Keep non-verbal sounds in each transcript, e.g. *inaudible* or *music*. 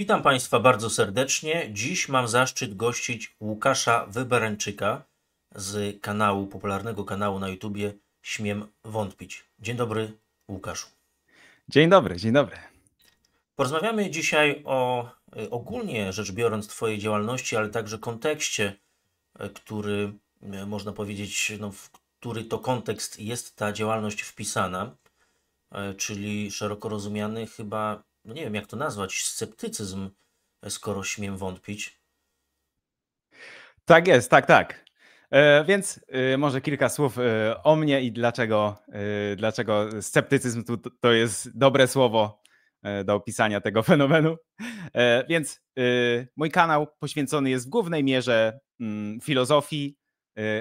Witam Państwa bardzo serdecznie. Dziś mam zaszczyt gościć Łukasza Wyberańczyka z kanału, popularnego kanału na YouTubie Śmiem Wątpić. Dzień dobry, Łukaszu. Dzień dobry, dzień dobry. Porozmawiamy dzisiaj o ogólnie rzecz biorąc Twojej działalności, ale także kontekście, który można powiedzieć, no, w który to kontekst jest ta działalność wpisana, e, czyli szeroko rozumiany chyba no nie wiem jak to nazwać, sceptycyzm, skoro śmiem wątpić. Tak jest, tak, tak. E, więc e, może kilka słów e, o mnie i dlaczego, e, dlaczego sceptycyzm to, to jest dobre słowo e, do opisania tego *laughs* fenomenu. E, więc mój kanał poświęcony jest w głównej mierze mm, filozofii,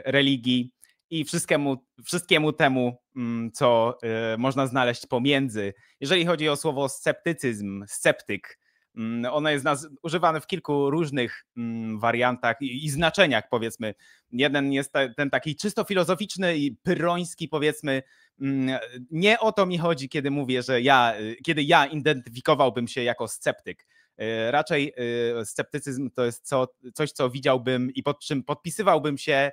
religii i wszystkiemu, wszystkiemu temu, Mm, co e, można znaleźć pomiędzy. Jeżeli chodzi o słowo sceptycyzm, sceptyk, mm, ono jest używane w kilku różnych mm, wariantach i znaczeniach, powiedzmy. Jeden jest ten taki czysto filozoficzny i pyroński, powiedzmy. Nie o to mi chodzi, kiedy mówię, że ja, y, kiedy ja identyfikowałbym się jako sceptyk. E, raczej y, sceptycyzm to jest co, coś, co widziałbym i pod czym podpisywałbym się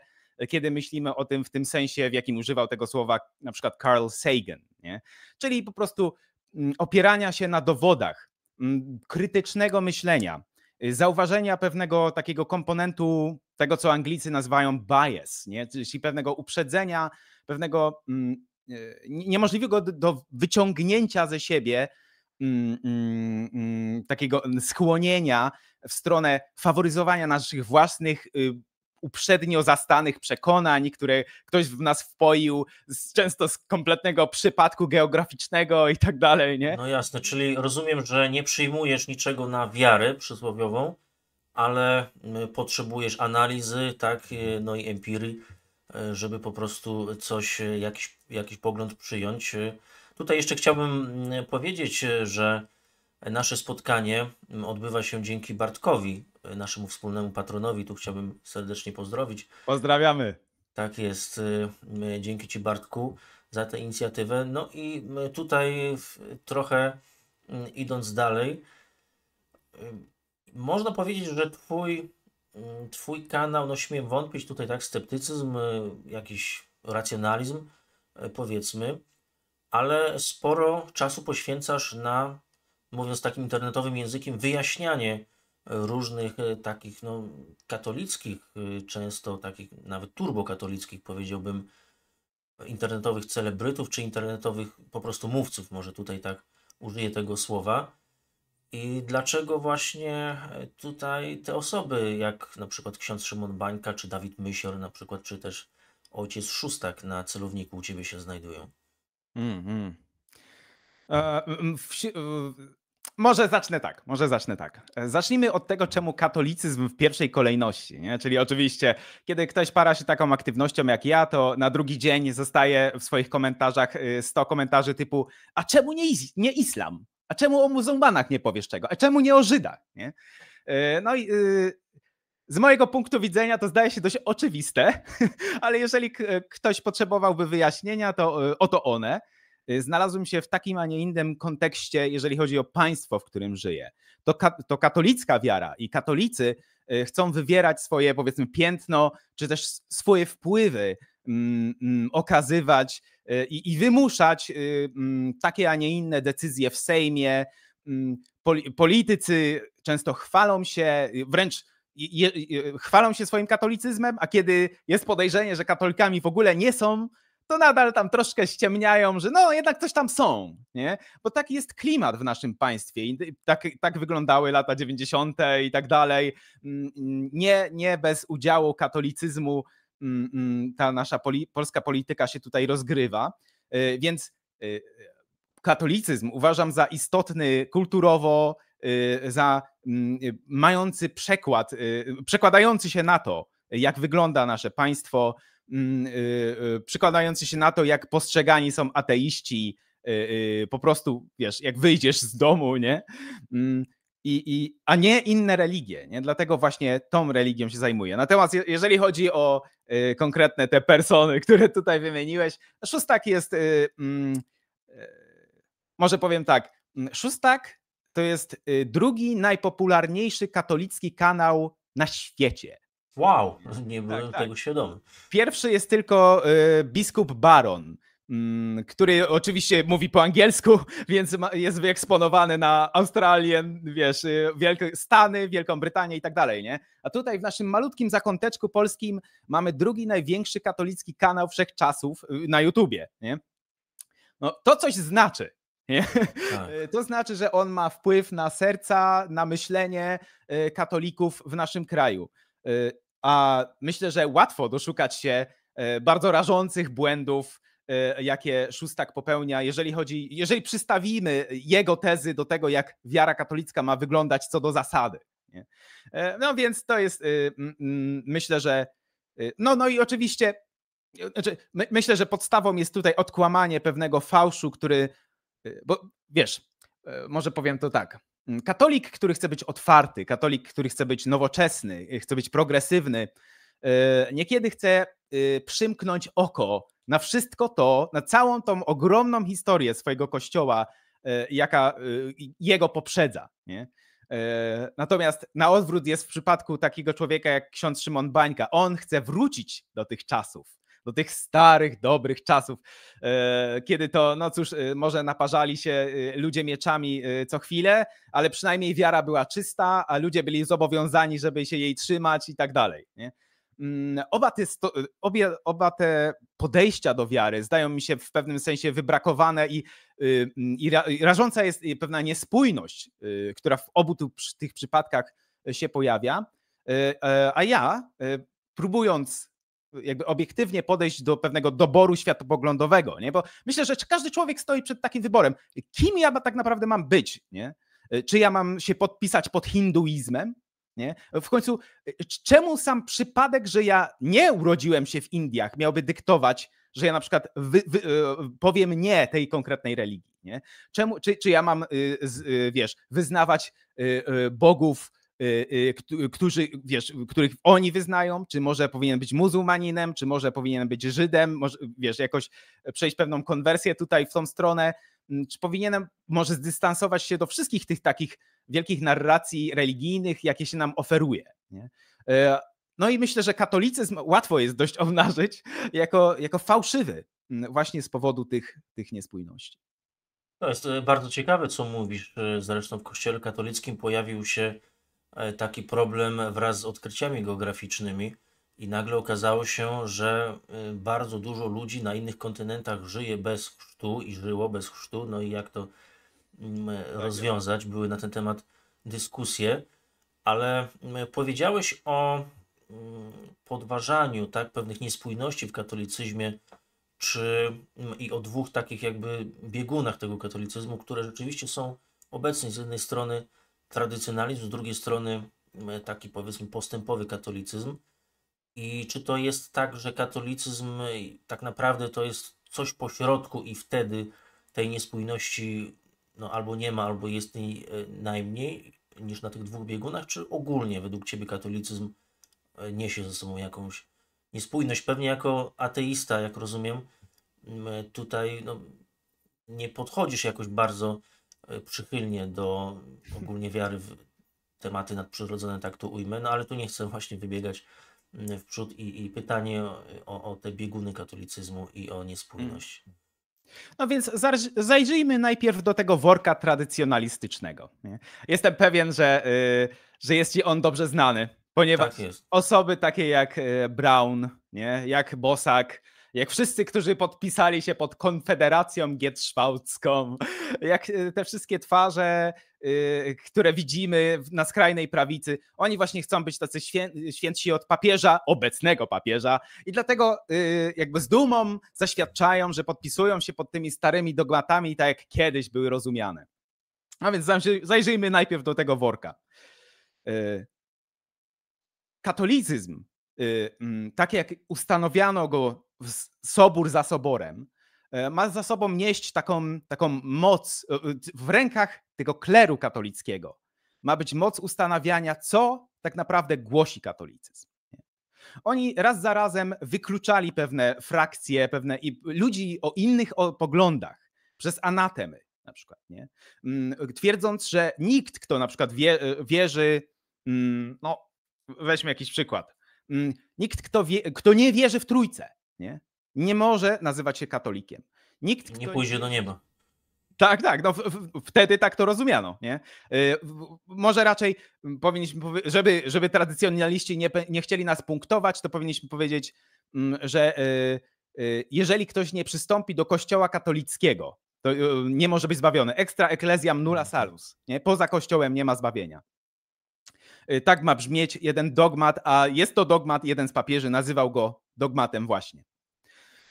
kiedy myślimy o tym w tym sensie, w jakim używał tego słowa na przykład Carl Sagan. Nie? Czyli po prostu mm, opierania się na dowodach, mm, krytycznego myślenia, y, zauważenia pewnego takiego komponentu tego, co Anglicy nazywają bias, nie? czyli pewnego uprzedzenia, pewnego mm, y, niemożliwego do wyciągnięcia ze siebie takiego skłonienia w stronę faworyzowania naszych własnych y, uprzednio zastanych przekonań, które ktoś w nas wpoił, z, często z kompletnego przypadku geograficznego i tak dalej, nie? No jasne, czyli rozumiem, że nie przyjmujesz niczego na wiarę przysłowiową, ale y, potrzebujesz analizy, tak, y, no i empirii, y, żeby po prostu coś, jakiś, jakiś pogląd przyjąć. Tutaj jeszcze chciałbym powiedzieć, że nasze spotkanie odbywa się dzięki Bartkowi, naszemu wspólnemu patronowi. Tu chciałbym serdecznie pozdrowić. Pozdrawiamy. Tak jest. Y, y, dzięki Ci, Bartku, za tę inicjatywę. No i y, tutaj trochę idąc dalej, można powiedzieć, że Twój, twój kanał, no śmiem wątpić, tutaj tak, sceptycyzm, jakiś racjonalizm, powiedzmy, ale sporo czasu poświęcasz na, mówiąc takim internetowym językiem, wyjaśnianie różnych e, takich no, katolickich, e, często takich nawet turbokatolickich powiedziałbym, internetowych celebrytów czy internetowych po prostu mówców, może tutaj tak użyję tego słowa. I dlaczego właśnie e, tutaj te osoby, jak na przykład ksiądz Szymon Bańka, czy Dawid Mysior na przykład, czy też ojciec Szóstak na celowniku u Ciebie się znajdują? Mm -hmm. e, w, może zacznę tak, może zacznę tak. E, zacznijmy od tego, czemu katolicyzm w pierwszej kolejności, nie? czyli oczywiście, kiedy ktoś para się taką aktywnością jak ja, to na drugi dzień zostaje w swoich komentarzach 100 y, komentarzy typu, a czemu nie, nie islam? A czemu o muzułmanach nie powiesz czego? A czemu nie o Żydach? Nie? E, no i y, z mojego punktu widzenia to zdaje się dość oczywiste, *laughs* ale jeżeli ktoś potrzebowałby wyjaśnienia, to y, oto one. Y, znalazłem się w takim, a nie innym kontekście, jeżeli chodzi o państwo, w którym żyję. To, ka- to katolicka wiara i katolicy y, chcą wywierać swoje, powiedzmy, piętno, czy też swoje wpływy, mm, mm, okazywać y, i, i wymuszać mm, takie, a nie inne decyzje w Sejmie. Mm, Pol- politycy często chwalą się, wręcz chwalą się swoim katolicyzmem, a kiedy jest podejrzenie, że katolikami w ogóle nie są, to nadal tam troszkę ściemniają, że no jednak coś tam są, nie? Bo taki jest klimat w naszym państwie i tak, tak wyglądały lata 90. i tak dalej. Mm, mm, nie, nie bez udziału katolicyzmu mm, ta nasza poli, polska polityka się tutaj rozgrywa, y, więc y, katolicyzm uważam za istotny kulturowo, y, za mający przekład, przekładający się na to, jak wygląda nasze państwo, Mm, y, y, przykładający się na to, jak postrzegani są ateiści, y, po prostu, wiesz, jak wyjdziesz z domu, nie? Mm, I, i, a nie inne religie. Nie? Dlatego właśnie tą religią się zajmuję. Natomiast jeżeli chodzi o konkretne te persony, *laughs* które tutaj wymieniłeś, szóstak jest. Mm, może powiem tak. Szóstak to jest drugi najpopularniejszy katolicki kanał na świecie. Wow, *laughs* nie byłem tak, tak. tego świadomy. Pierwszy jest tylko y, biskup Baron mm, który oczywiście mówi po angielsku, *laughs* więc jest wyeksponowany na Australię, wiesz, y, Wielkie Stany, Wielką Brytanię i tak dalej, nie? A tutaj w naszym malutkim zakąteczku polskim mamy drugi największy katolicki kanał wszechczasów y, na YouTubie, nie? No, to coś znaczy. *laughs* Nie? Tak. Y, to znaczy, że on ma wpływ na serca, na myślenie katolików w naszym kraju a myślę, że łatwo doszukać się e, bardzo rażących błędów, e, jakie Szóstak popełnia, jeżeli chodzi, jeżeli przystawimy jego tezy do tego, jak wiara katolicka ma wyglądać co do zasady. Nie? E, no więc to jest, y, myślę, że y, no, no i oczywiście, y, znaczy my, myślę, że podstawą jest tutaj odkłamanie pewnego fałszu, który, bo wiesz, może powiem to tak, Mm, katolik, który chce być otwarty, katolik, który chce być nowoczesny, y, chce być progresywny, y, niekiedy chce y, przymknąć oko na wszystko to, na całą tą ogromną historię swojego kościoła, jaka jego poprzedza. Nie? Natomiast na odwrót jest w przypadku takiego człowieka jak ksiądz Szymon Bańka. On chce wrócić do tych czasów do tych starych, dobrych czasów, e, kiedy to, no cóż, e, może naparzali się e, ludzie mieczami co chwilę, ale przynajmniej wiara była czysta, a ludzie byli zobowiązani, żeby się jej trzymać i tak dalej. Nie? Mm, oba te, obie, oba te podejścia do wiary zdają mi się w pewnym sensie wybrakowane i, y, mm, i, i rażąca jest y, pewna niespójność, y, która w obu tu, tych przypadkach się pojawia. A ja, próbując jakby obiektywnie podejść do pewnego doboru światopoglądowego, nie? Bo myślę, że każdy człowiek stoi przed takim wyborem, kim ja tak naprawdę mam być, nie? E, czy ja mam się podpisać pod hinduizmem, nie? W końcu, e, czemu sam przypadek, że ja nie urodziłem się w Indiach, miałby dyktować, że ja na przykład wy, wy, e, powiem nie tej konkretnej religii? Nie? Czemu, czy, czy ja mam, y, y, wiesz, wyznawać y, bogów Y, y, którzy, wiesz, których oni wyznają, czy może powinien być muzułmaninem, czy może powinien być Żydem, może, wiesz, jakoś przejść pewną konwersję tutaj w tą stronę, mm, czy powinienem może zdystansować się do wszystkich tych takich wielkich narracji religijnych, jakie się nam oferuje. Nie? E, no i myślę, że katolicyzm łatwo jest dość obnażyć jako, jako fałszywy mm, właśnie z powodu tych, tych niespójności. To jest y, bardzo ciekawe, co mówisz. Zresztą w Kościele katolickim pojawił się E, taki problem wraz z odkryciami geograficznymi i nagle okazało się, że e, bardzo dużo ludzi na innych kontynentach żyje bez chrztu i żyło bez chrztu, no i jak to mm, e, tak rozwiązać. Były na ten temat dyskusje, ale mm, powiedziałeś o mm, podważaniu tak, pewnych niespójności w katolicyzmie czy, i o dwóch takich jakby biegunach tego katolicyzmu, które rzeczywiście są obecne. Z jednej strony tradycjonalizm, z drugiej strony e, taki powiedzmy postępowy katolicyzm. I czy to jest tak, że katolicyzm e, tak naprawdę to jest coś pośrodku i wtedy tej niespójności no, albo nie ma, albo jest jej e, najmniej niż na tych dwóch biegunach, czy ogólnie według Ciebie katolicyzm niesie ze sobą jakąś niespójność? Pewnie jako ateista, jak rozumiem, tutaj no, nie podchodzisz jakoś bardzo E, przychylnie do ogólnie wiary w tematy nadprzyrodzone, tak to ujmę, no ale tu nie chcę właśnie wybiegać mm, w przód i, i pytanie o, o, te bieguny katolicyzmu i o niespójność. No więc zajrzyjmy najpierw do tego worka tradycjonalistycznego. Jestem pewien, że, y, że jest ci on dobrze znany, ponieważ tak osoby takie jak y, Brown, nie? jak Bosak, jak wszyscy, którzy podpisali się pod Konfederacją Gietszwałcką, jak e, te wszystkie twarze, e, które widzimy na skrajnej prawicy, oni właśnie chcą być tacy świę, święci od papieża, obecnego papieża i dlatego e, jakby z dumą zaświadczają, że podpisują się pod tymi starymi dogmatami, tak jak kiedyś były rozumiane. A więc zajrzyjmy najpierw do tego worka. katolicyzm, tak jak ustanowiano go sobór za soborem, e, ma za sobą nieść taką, taką moc e, e, w rękach tego kleru katolickiego. Ma być moc ustanawiania, co tak naprawdę głosi katolicyzm. Oni raz za razem wykluczali pewne frakcje, pewne ludzi o innych poglądach przez anatemy na przykład, nie? Mm, twierdząc, że nikt, kto na przykład wie, wierzy, mm, no weźmy jakiś przykład, mm, nikt, kto, wie, kto nie wierzy w Trójce, nie? Nie może nazywać się katolikiem. Nikt, nie pójdzie nie... do nieba. Tak, tak, no w, w, wtedy tak to rozumiano, nie? Yy, może raczej powinniśmy, żeby, żeby tradycjonaliści nie, nie chcieli nas punktować, to powinniśmy powiedzieć, że yy, jeżeli ktoś nie przystąpi do kościoła katolickiego, to y, nie może być zbawiony. Ekstra ecclesiam nulla mhm. salus, nie? Poza kościołem nie ma zbawienia. Y, tak ma brzmieć jeden dogmat, a jest to dogmat, jeden z papieży nazywał go dogmatem właśnie.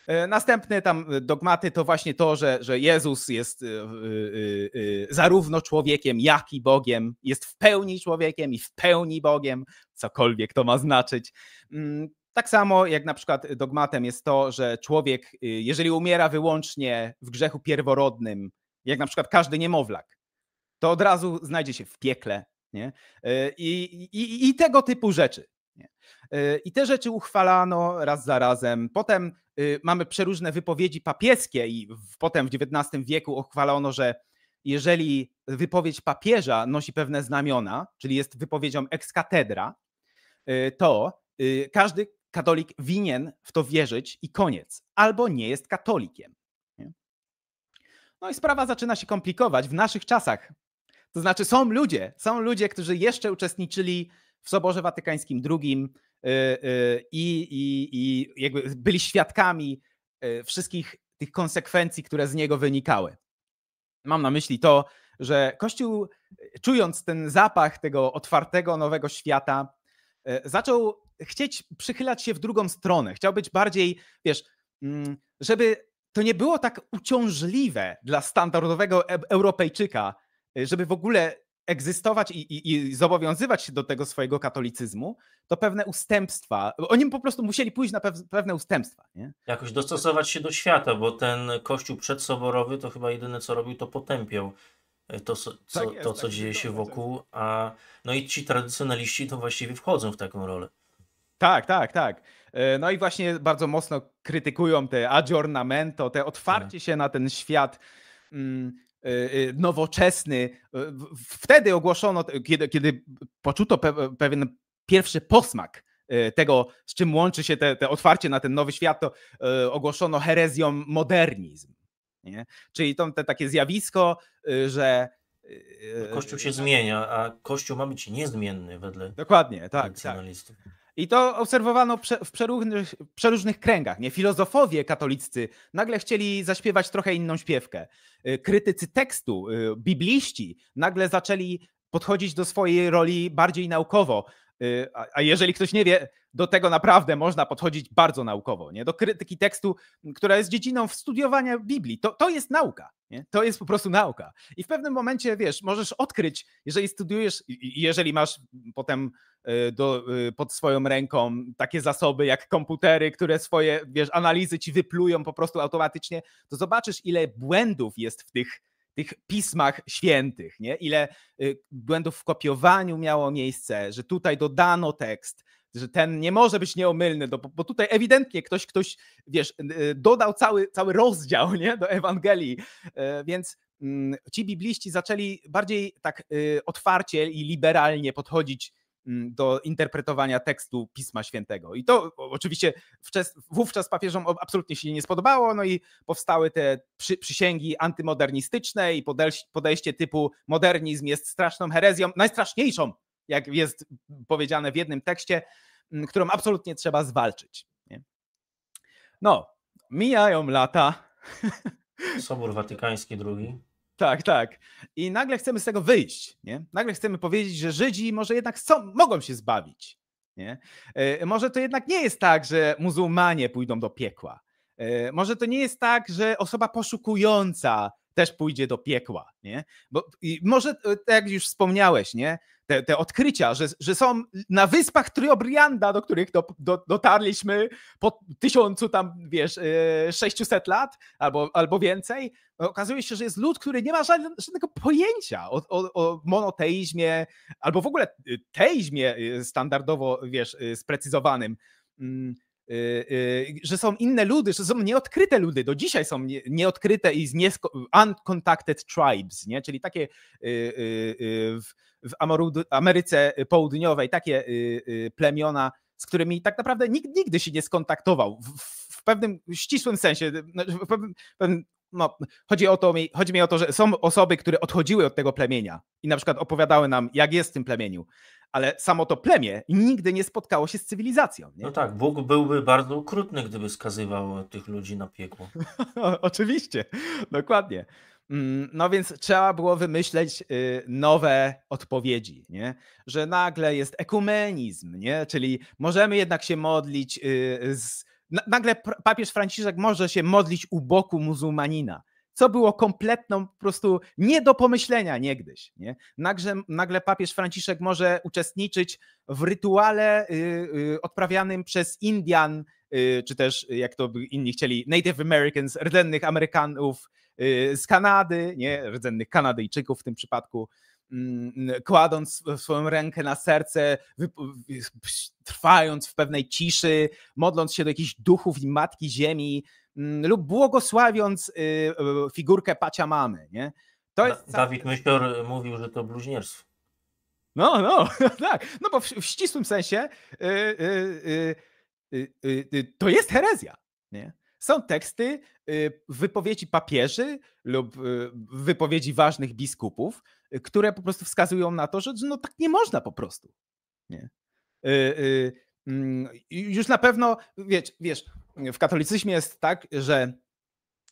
Y, Następne tam y, dogmaty to właśnie to, że, że Jezus jest zarówno człowiekiem, jak i Bogiem, jest w pełni człowiekiem i w pełni Bogiem, cokolwiek to ma znaczyć. Mm, tak samo jak na przykład dogmatem jest to, że człowiek, jeżeli umiera wyłącznie w grzechu pierworodnym, jak na przykład każdy niemowlak, to od razu znajdzie się w piekle nie? E, I, i, i tego typu rzeczy. Nie? E, I te rzeczy uchwalano raz za razem. Potem y, mamy przeróżne wypowiedzi papieskie, i potem w XIX wieku uchwalono, że jeżeli wypowiedź papieża nosi pewne znamiona, czyli jest wypowiedzią ex katedra, y, to y, każdy katolik winien w to wierzyć i koniec, albo nie jest katolikiem. No i sprawa zaczyna się komplikować. W naszych czasach to znaczy, są ludzie, są ludzie, którzy jeszcze uczestniczyli w Soborze Watykańskim II y, y, i, i, i jakby byli świadkami y, wszystkich tych konsekwencji, które z niego wynikały. Mam na myśli to, że Kościół, czując ten zapach tego otwartego nowego świata, zaczął chcieć przychylać się w drugą stronę. Chciał być bardziej, wiesz, mm, żeby to nie było tak uciążliwe dla standardowego Europejczyka, Y, żeby w ogóle egzystować i, i, i, zobowiązywać się do tego swojego katolicyzmu, to pewne ustępstwa, oni po prostu musieli pójść na pewne ustępstwa. Nie? Jakoś dostosować się do świata, bo ten kościół przedsoborowy to chyba jedyne co robił, to potępiał y, to, co, tak jest, to, co tak dzieje się wokół, a no i ci tradycjonaliści to właściwie wchodzą w taką rolę. Tak, tak, tak. Y, no i właśnie bardzo mocno krytykują te aggiornamento, te otwarcie tak. się na ten świat mm, Y, y, nowoczesny. Y, wtedy ogłoszono, kiedy, kiedy poczuto pewien pierwszy posmak tego, z czym łączy się te, te otwarcie na ten nowy świat, to ogłoszono herezją modernizm. Nie? Czyli to te takie zjawisko, że Kościół się zmienia, a Kościół ma być niezmienny wedle Dokładnie, tak. tak. I to obserwowano w przeróżnych, przeróżnych kręgach. Nie? Filozofowie katoliccy nagle chcieli zaśpiewać trochę inną śpiewkę. Y, krytycy tekstu, y, bibliści nagle zaczęli podchodzić do swojej roli bardziej naukowo, Y, a jeżeli ktoś nie wie, do tego naprawdę można podchodzić bardzo naukowo, nie? do krytyki tekstu, która jest dziedziną studiowania Biblii. To, to jest nauka, nie? to jest po prostu nauka. I w pewnym momencie, wiesz, możesz odkryć, jeżeli studiujesz jeżeli masz potem y, do, y, pod swoją ręką takie zasoby jak komputery, które swoje wiesz, analizy ci wyplują po prostu automatycznie, to zobaczysz, ile błędów jest w tych tych pismach świętych, nie? ile y, błędów w kopiowaniu miało miejsce, że tutaj dodano tekst, że ten nie może być nieomylny, bo tutaj ewidentnie ktoś, ktoś, wiesz, y, dodał cały, cały rozdział nie? do Ewangelii, y, więc mm, ci bibliści zaczęli bardziej tak otwarcie i liberalnie podchodzić Mm, do interpretowania tekstu Pisma Świętego. I to oczywiście wówczas papieżom absolutnie się nie spodobało, no i powstały te przy, przysięgi antymodernistyczne i podejście typu modernizm jest straszną herezją, najstraszniejszą, jak jest powiedziane w jednym tekście, mm, którą absolutnie trzeba zwalczyć. Nie? No, mijają lata. Sobór Watykański II. Tak, tak. I nagle chcemy z tego wyjść. Nie? Nagle chcemy powiedzieć, że Żydzi może jednak są, mogą się zbawić. Nie? E, może to jednak nie jest tak, że muzułmanie pójdą do piekła. E, może to nie jest tak, że osoba poszukująca też pójdzie do piekła, nie? Bo i może, e, tak jak już wspomniałeś, nie? Te, te odkrycia, że, że są na wyspach Triobrianda, do których do, do, dotarliśmy po tysiącu tam, wiesz, 600 e, lat albo, albo więcej, okazuje się, że jest lud, który nie ma żadnego pojęcia o, o, o monoteizmie albo w ogóle e, teizmie standardowo, wiesz, sprecyzowanym. Mm, Y, y, że są inne ludy, że są nieodkryte ludy, do dzisiaj są nieodkryte i uncontacted tribes, nie? czyli takie y, w, Ameryce Południowej, takie plemiona, z którymi tak naprawdę nikt nigdy się nie skontaktował w, pewnym ścisłym sensie, no, w pewnym, no, chodzi, o to, chodzi mi o to, że są osoby, które odchodziły od tego plemienia i na przykład opowiadały nam, jak jest w tym plemieniu, ale samo to plemię nigdy nie spotkało się z cywilizacją. Nie? No tak, Bóg byłby bardzo okrutny, gdyby skazywał tych ludzi na piekło. *laughs* Oczywiście, dokładnie. Mm, no więc trzeba było wymyśleć y, nowe odpowiedzi, nie? że nagle jest ekumenizm, nie? czyli możemy jednak się modlić. Y, z... Nagle papież Franciszek może się modlić u boku muzułmanina co było kompletną po prostu nie do pomyślenia niegdyś. Nie? Nagle, nagle papież Franciszek może uczestniczyć w rytuale y, y, odprawianym przez Indian, y, czy też jak to by inni chcieli, Native Americans, rdzennych Amerykanów z Kanady, nie? rdzennych Kanadyjczyków w tym przypadku mm, kładąc swoją rękę na serce, trwając w pewnej ciszy, modląc się do jakichś duchów i matki ziemi, Mm, lub błogosławiąc y, y, figurkę pacia mamy. Nie? To jest... Dawid Myślor y, mówił, że to bluźnierstwo. No, no, *laughs* tak. No bo w, w ścisłym sensie to jest herezja. Nie? Są teksty wypowiedzi papieży lub wypowiedzi ważnych biskupów, które po prostu wskazują na to, że no tak nie można po prostu. Nie? Mm, już na pewno, wiesz, wiesz w katolicyzmie jest tak, że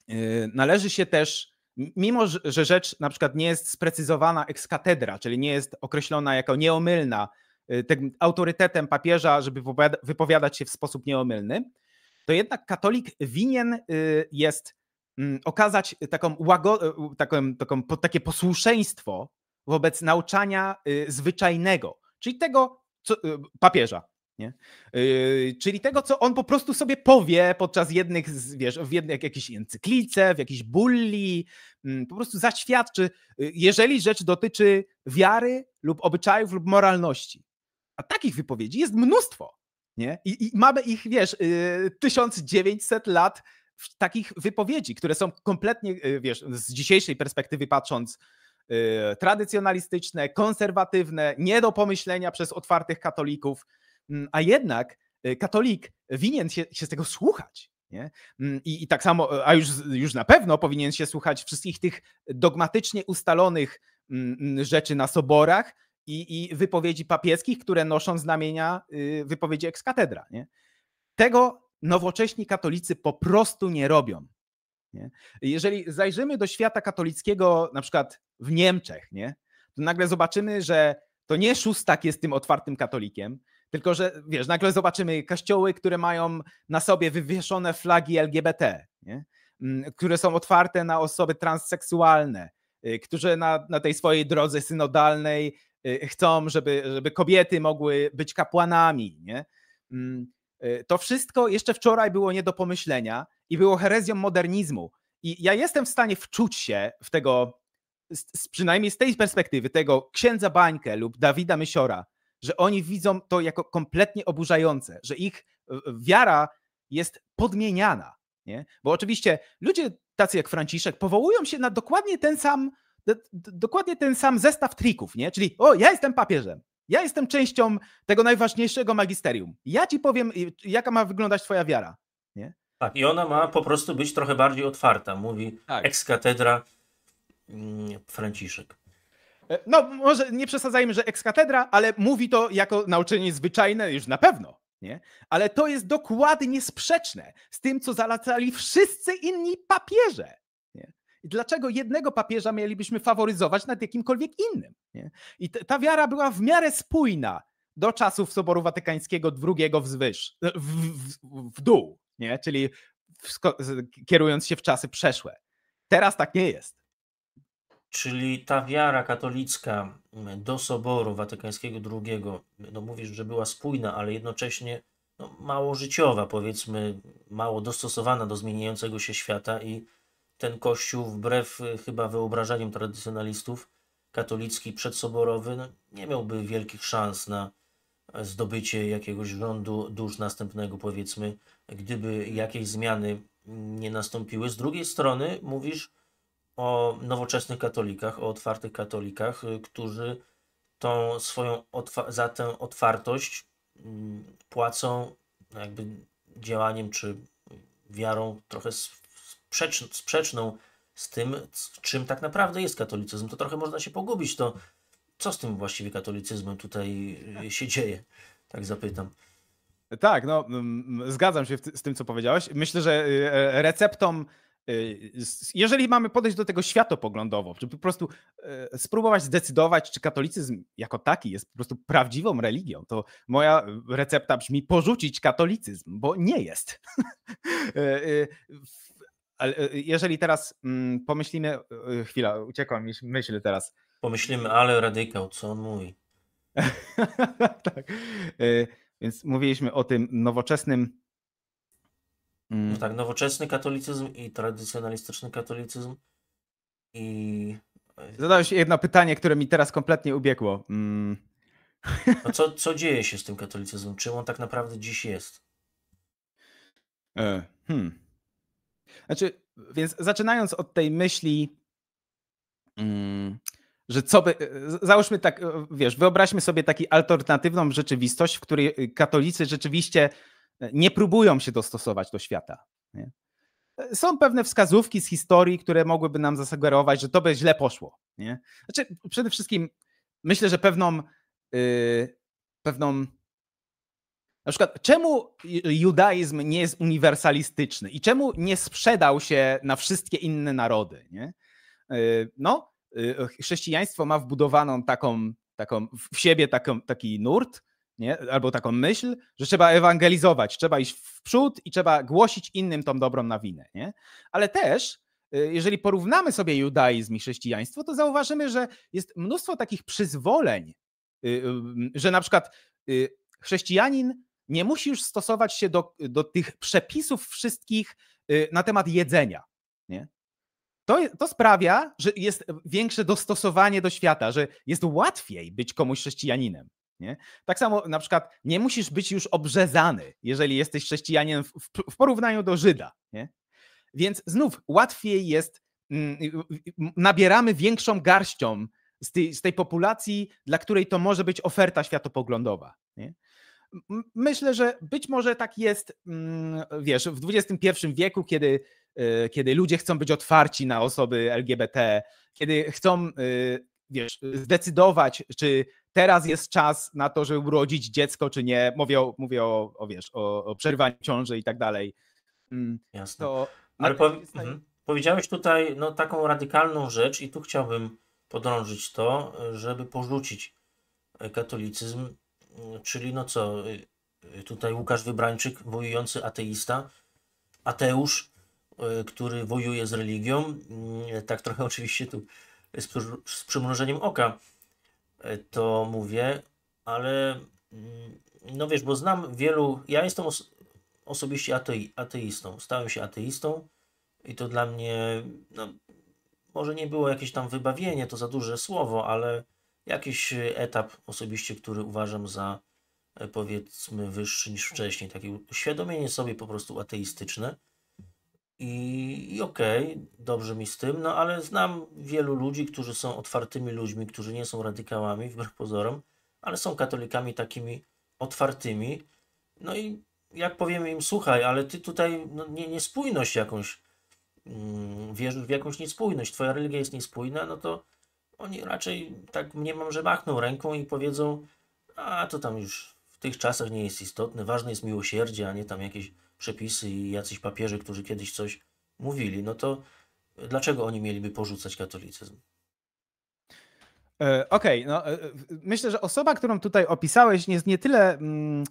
e, należy się też, mimo że rzecz na przykład nie jest sprecyzowana ex katedra, czyli nie jest określona jako nieomylna, e, tym autorytetem papieża, żeby wypowiadać się w sposób nieomylny, to jednak katolik winien e, jest okazać taką, łago, taką, taką, takie posłuszeństwo wobec nauczania zwyczajnego, czyli tego co, papieża, nie? Yy, czyli tego, co on po prostu sobie powie podczas jednych, wiesz, w jednej jak jakiejś encyklice, w jakiejś bulli, yy, po prostu zaświadczy, yy, jeżeli rzecz dotyczy wiary lub obyczajów lub moralności. A takich wypowiedzi jest mnóstwo. Nie? I, i mamy ich, wiesz, 1900 yy, lat takich wypowiedzi, które są kompletnie, yy, wiesz, z dzisiejszej perspektywy patrząc, yy, tradycjonalistyczne, konserwatywne, nie do pomyślenia przez otwartych katolików Mm, a jednak y, katolik winien się, się z tego słuchać. Nie? Mm, I, I tak samo, e, a już, już na pewno powinien się słuchać wszystkich tych dogmatycznie ustalonych mm, rzeczy na soborach i, i wypowiedzi papieskich, które noszą znamienia y, wypowiedzi ekskatedra. Nie? Tego nowocześni katolicy po prostu nie robią. Nie? Jeżeli zajrzymy do świata katolickiego, na przykład w Niemczech, nie? to nagle zobaczymy, że to nie Szóstak jest tym otwartym katolikiem, tylko, że wiesz, nagle zobaczymy kościoły, które mają na sobie wywieszone flagi LGBT, nie? Mm, które są otwarte na osoby transseksualne, y, którzy na, na tej swojej drodze synodalnej y, chcą, żeby, żeby kobiety mogły być kapłanami. Nie? Mm, y, to wszystko jeszcze wczoraj było nie do pomyślenia i było herezją modernizmu. I ja jestem w stanie wczuć się w tego, z, przynajmniej z tej perspektywy, tego księdza Bańkę lub Dawida Mysiora, że oni widzą to jako kompletnie oburzające, że ich e, wiara jest podmieniana. Nie? Bo oczywiście ludzie tacy jak Franciszek powołują się na dokładnie ten sam, dokładnie ten sam zestaw trików, nie? czyli o, ja jestem papieżem, ja jestem częścią tego najważniejszego magisterium. Ja ci powiem, jaka ma wyglądać twoja wiara. Nie? Tak, i ona ma po prostu być trochę bardziej otwarta, mówi tak. ex-katedra mm, Franciszek. E, no, może nie przesadzajmy, że ekskatedra, ale mówi to jako nauczenie zwyczajne już na pewno. Nie? Ale to jest dokładnie sprzeczne z tym, co zalacali wszyscy inni papieże. Nie? I dlaczego jednego papieża mielibyśmy faworyzować nad jakimkolwiek innym? Nie? I ta wiara była w miarę spójna do czasów Soboru Watykańskiego II wzwyż, e, w, w, w dół, nie? czyli w, kierując się w czasy przeszłe. Teraz tak nie jest. Czyli ta wiara katolicka do Soboru Watykańskiego II, no mówisz, że była spójna, ale jednocześnie no, mało życiowa, powiedzmy, mało dostosowana do zmieniającego się świata i ten kościół, wbrew y, chyba wyobrażeniom tradycjonalistów, katolicki, przedsoborowy, no, nie miałby wielkich szans na zdobycie jakiegoś rządu dusz następnego, powiedzmy, gdyby jakieś zmiany nie nastąpiły. Z drugiej strony mówisz, o nowoczesnych katolikach, o otwartych katolikach, y, którzy tą swoją za tę otwartość mm, płacą jakby działaniem czy wiarą trochę sprzeczną, sprzeczną z tym, czym tak naprawdę jest katolicyzm. To trochę można się pogubić, to co z tym właściwie katolicyzmem tutaj y, się dzieje? Tak zapytam. Tak, no mm, zgadzam się z tym, co powiedziałeś. Myślę, że y, e, receptą Y, jeżeli mamy podejść do tego światopoglądowo, czy po prostu y, spróbować zdecydować, czy katolicyzm jako taki jest po prostu prawdziwą religią, to moja recepta brzmi porzucić katolicyzm, bo nie jest. *laughs* Y, jeżeli teraz mm, pomyślimy, chwila, uciekła mi myśl teraz. Pomyślimy, ale radykał, co on mówi? *laughs* tak. Więc mówiliśmy o tym nowoczesnym Mm. tak, nowoczesny katolicyzm i tradycjonalistyczny katolicyzm i... Zadałeś jedno pytanie, które mi teraz kompletnie ubiegło. Mm. No co, co dzieje się z tym katolicyzmem? Czym on tak naprawdę dziś jest? E, hmm. Znaczy, więc zaczynając od tej myśli, mm, że co by. Załóżmy tak, wiesz, wyobraźmy sobie taką alternatywną rzeczywistość, w której katolicy rzeczywiście E, nie próbują się dostosować do świata. Nie? E, są pewne wskazówki z historii, które mogłyby nam zasugerować, że to by źle poszło. Nie? Znaczy, przede wszystkim myślę, że pewną, yy, pewną na przykład, czemu judaizm nie jest uniwersalistyczny i czemu nie sprzedał się na wszystkie inne narody? Nie? E, no, chrześcijaństwo ma wbudowaną taką, taką w siebie taką, taki nurt, nie? albo taką myśl, że trzeba ewangelizować, trzeba iść w przód i trzeba głosić innym tą dobrą nawinę. Nie? Ale też, y, jeżeli porównamy sobie judaizm i chrześcijaństwo, to zauważymy, że jest mnóstwo takich przyzwoleń, y, y, że na przykład chrześcijanin nie musi już stosować się do, do tych przepisów wszystkich na temat jedzenia. Nie? To, to sprawia, że jest większe dostosowanie do świata, że jest łatwiej być komuś chrześcijaninem. Nie? Tak samo na przykład nie musisz być już obrzezany, jeżeli jesteś chrześcijaninem w, w porównaniu do Żyda. Nie? Więc znów łatwiej jest, mm, nabieramy większą garścią z tej, z tej populacji, dla której to może być oferta światopoglądowa. Nie? Myślę, że być może tak jest, mm, wiesz, w XXI wieku, kiedy, e, kiedy ludzie chcą być otwarci na osoby LGBT, kiedy chcą e, wiesz, zdecydować, czy teraz jest czas na to, żeby urodzić dziecko, czy nie. Mówię o, mówię o, o wiesz, o, o przerwaniu ciąży i tak dalej. Mm, Jasne. To, Ale mhm. powiedziałeś tutaj no, taką radykalną rzecz i tu chciałbym podrążyć to, żeby porzucić e, katolicyzm, mm, czyli no co, e, tutaj Łukasz Wybrańczyk, wojujący ateista, ateusz, e, który wojuje z religią, mm, tak trochę oczywiście tu z, z przymrużeniem oka, to mówię, ale mm, no wiesz, bo znam wielu, ja jestem os osobiście atei ateistą, stałem się ateistą i to dla mnie, no, może nie było jakieś tam wybawienie, to za duże słowo, ale jakiś etap osobiście, który uważam za e, powiedzmy wyższy niż wcześniej, takie uświadomienie sobie po prostu ateistyczne. I, i okej, okay, dobrze mi z tym, no ale znam wielu ludzi, którzy są otwartymi ludźmi, którzy nie są radykałami, wbrew pozorom, ale są katolikami takimi otwartymi. No i jak powiemy im, słuchaj, ale ty tutaj no, nie, niespójność jakąś, mm, wierzysz w jakąś niespójność, twoja religia jest niespójna, no to oni raczej tak nie mam, że machną ręką i powiedzą, a to tam już w tych czasach nie jest istotne, ważne jest miłosierdzie, a nie tam jakieś przepisy i jacyś papieży, którzy kiedyś coś mówili, no to dlaczego oni mieliby porzucać katolicyzm? E, okej, okay, no e, myślę, że osoba, którą tutaj opisałeś, jest nie tyle mm,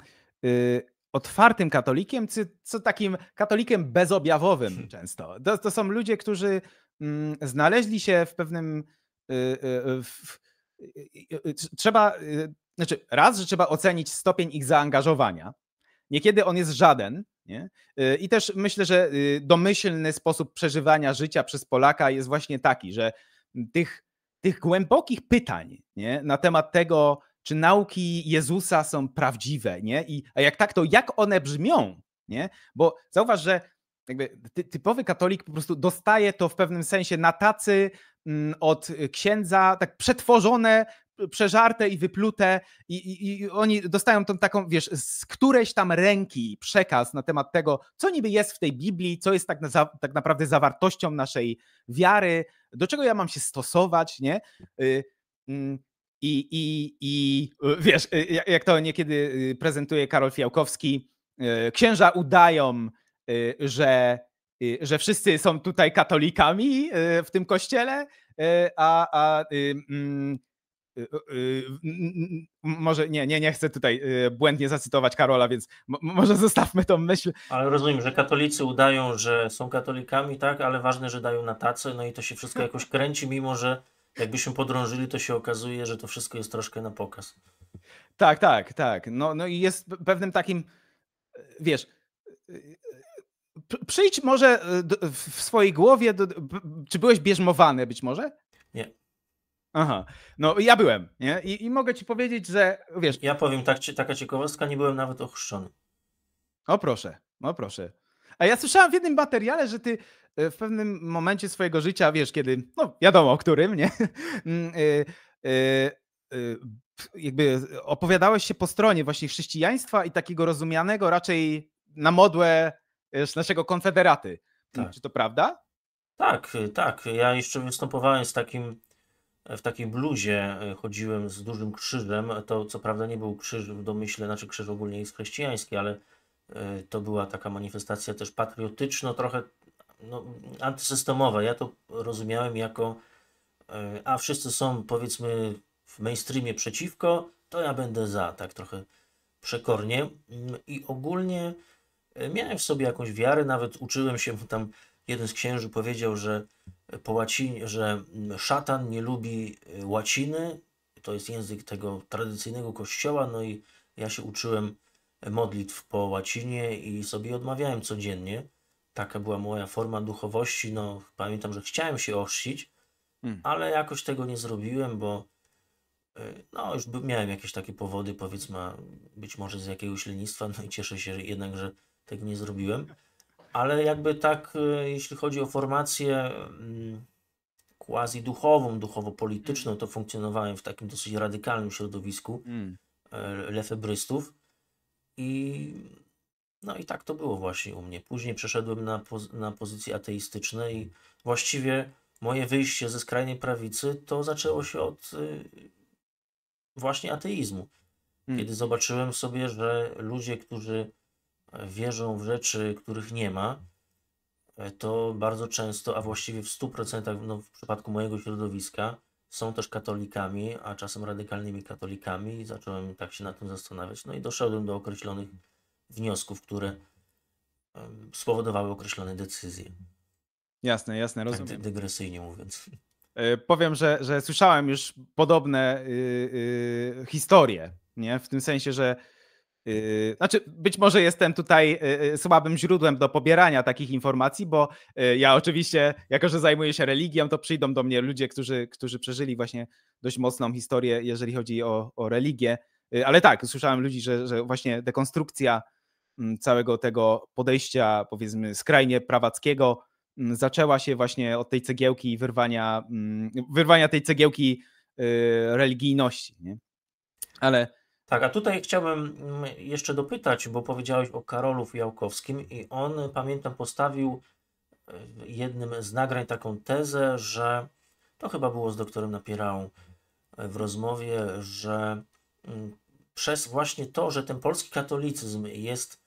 y, otwartym katolikiem, co takim katolikiem bezobjawowym *laughs* często. To, to są ludzie, którzy mm, znaleźli się w pewnym. Y, y, w, y, y, y, trzeba, znaczy raz, że trzeba ocenić stopień ich zaangażowania, Niekiedy on jest żaden. Nie? Y, I też myślę, że y, domyślny sposób przeżywania życia przez Polaka jest właśnie taki, że tych, tych głębokich pytań nie? na temat tego, czy nauki Jezusa są prawdziwe, nie? I, a jak tak, to jak one brzmią? Nie? Bo zauważ, że ty, typowy katolik po prostu dostaje to w pewnym sensie na tacy mm, od księdza, tak przetworzone przeżarte i wyplute i, i, i oni dostają tą taką, wiesz, z którejś tam ręki przekaz na temat tego, co niby jest w tej Biblii, co jest tak, na, tak naprawdę zawartością naszej wiary, do czego ja mam się stosować, nie? Y, y, i, i, I y, wiesz, y, jak to niekiedy y, prezentuje Karol Fiałkowski, księża udają, że, że wszyscy są tutaj katolikami w tym kościele, a, a mm, Y, y, może nie, nie, nie chcę tutaj y, błędnie zacytować Karola, więc może zostawmy tą myśl. Ale rozumiem, że katolicy udają, że są katolikami, tak, ale ważne, że dają na tacę, no i to się wszystko jakoś kręci, mimo że jakbyśmy podrążyli, to się okazuje, że to wszystko jest troszkę na pokaz. Tak, tak, tak. No, no i jest pewnym takim, wiesz, przyjdź może w swojej głowie, do, czy byłeś bierzmowany być może? Nie. Aha, no ja byłem, nie? I, I, mogę ci powiedzieć, że wiesz... Ja powiem, tak, taka ciekawostka, nie byłem nawet ochrzczony. O proszę, o proszę. A ja słyszałem w jednym materiale, że ty e, w pewnym momencie swojego życia, wiesz, kiedy, no wiadomo o którym, nie? *laughs* Mm, e, e, jakby opowiadałeś się po stronie właśnie chrześcijaństwa i takiego rozumianego raczej na modłę naszego konfederaty. Tak. Czy to prawda? Tak, tak. Ja jeszcze występowałem z takim w takiej bluzie e, chodziłem z dużym krzyżem. To co prawda nie był krzyż w domyśle, znaczy krzyż ogólnie jest chrześcijański, ale e, to była taka manifestacja też patriotyczna, trochę no, antysystemowa. Ja to rozumiałem jako e, a wszyscy są powiedzmy w mainstreamie przeciwko, to ja będę za, tak trochę przekornie. Mm, I ogólnie miałem w sobie jakąś wiarę, nawet uczyłem się, tam jeden z księży powiedział, że po łacinie, że szatan nie lubi y, łaciny, to jest język tego tradycyjnego kościoła, no i ja się uczyłem modlitw po łacinie i sobie odmawiałem codziennie. Taka była moja forma duchowości. No, pamiętam, że chciałem się ochrzcić, hmm. ale jakoś tego nie zrobiłem, bo y, no, już miałem jakieś takie powody, powiedzmy, być może z jakiegoś lenistwa, no i cieszę się że jednak, że tego nie zrobiłem. Ale jakby tak, y, jeśli chodzi o formację mm, quasi duchową, duchowo-polityczną, mhm. to funkcjonowałem w takim dosyć radykalnym środowisku mm. e, lefebrystów. I no i tak to było właśnie u mnie. Później przeszedłem na, poz na ateistyczne i mhm. właściwie moje wyjście ze skrajnej prawicy to zaczęło się od y, właśnie ateizmu. Mm. Kiedy zobaczyłem sobie, że ludzie, którzy wierzą w rzeczy, których nie ma, e, to bardzo często, a właściwie w 100% no, w przypadku mojego środowiska, są też katolikami, a czasem radykalnymi katolikami, i zacząłem tak się nad tym zastanawiać. No i doszedłem do określonych wniosków, które spowodowały określone decyzje. Jasne, jasne, tak rozumiem. Tak dygresyjnie mówiąc. E, powiem, że, że słyszałem już podobne yy, yy, historie, nie? w tym sensie, że Yy, znaczy, być może jestem tutaj yy, yy, słabym źródłem do pobierania takich informacji, bo ja oczywiście, jako że zajmuję się religią, to przyjdą do mnie ludzie, którzy, którzy przeżyli właśnie dość mocną historię, jeżeli chodzi o, o religię. Ale tak, słyszałem ludzi, że, że właśnie dekonstrukcja mm, całego tego podejścia, powiedzmy, skrajnie prawackiego, mm, zaczęła się właśnie od tej cegiełki wyrwania, mm, wyrwania tej cegiełki religijności. Nie? Ale tak, a tutaj chciałbym mm, jeszcze dopytać, bo powiedziałeś o Karolu Jałkowskim i on, pamiętam, postawił e, w jednym z nagrań taką tezę, że to chyba było z doktorem Napierałą e, w rozmowie, że mm, przez właśnie to, że ten polski katolicyzm jest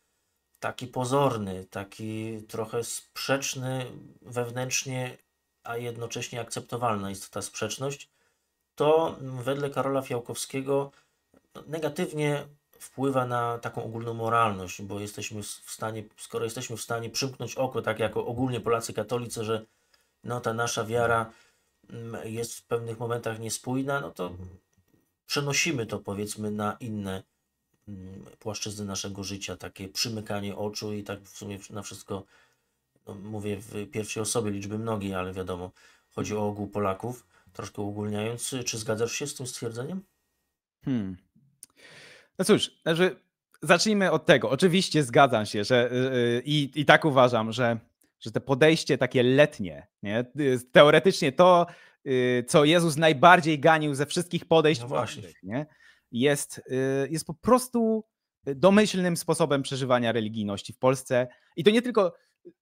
taki pozorny, taki trochę sprzeczny wewnętrznie, a jednocześnie akceptowalna jest ta sprzeczność, to mm, wedle Karola Fiałkowskiego negatywnie wpływa na taką ogólną moralność, bo jesteśmy w stanie, skoro jesteśmy w stanie przymknąć oko, tak jako ogólnie Polacy katolicy, że no, ta nasza wiara mm, jest w pewnych momentach niespójna, no to przenosimy to powiedzmy na inne mm, płaszczyzny naszego życia, takie przymykanie oczu i tak w sumie na wszystko no, mówię w pierwszej osobie liczby mnogiej, ale wiadomo, chodzi o ogół Polaków, troszkę uogólniając. Czy zgadzasz się z tym stwierdzeniem? Hmm. No cóż, znaczy, zacznijmy od tego. Oczywiście zgadzam się, że yy, i, i tak uważam, że, że to podejście takie letnie, nie? Y, teoretycznie to, yy, co Jezus najbardziej ganił ze wszystkich podejść no właśnie. nie? Jest, yy, jest po prostu domyślnym sposobem przeżywania religijności w Polsce. I to nie tylko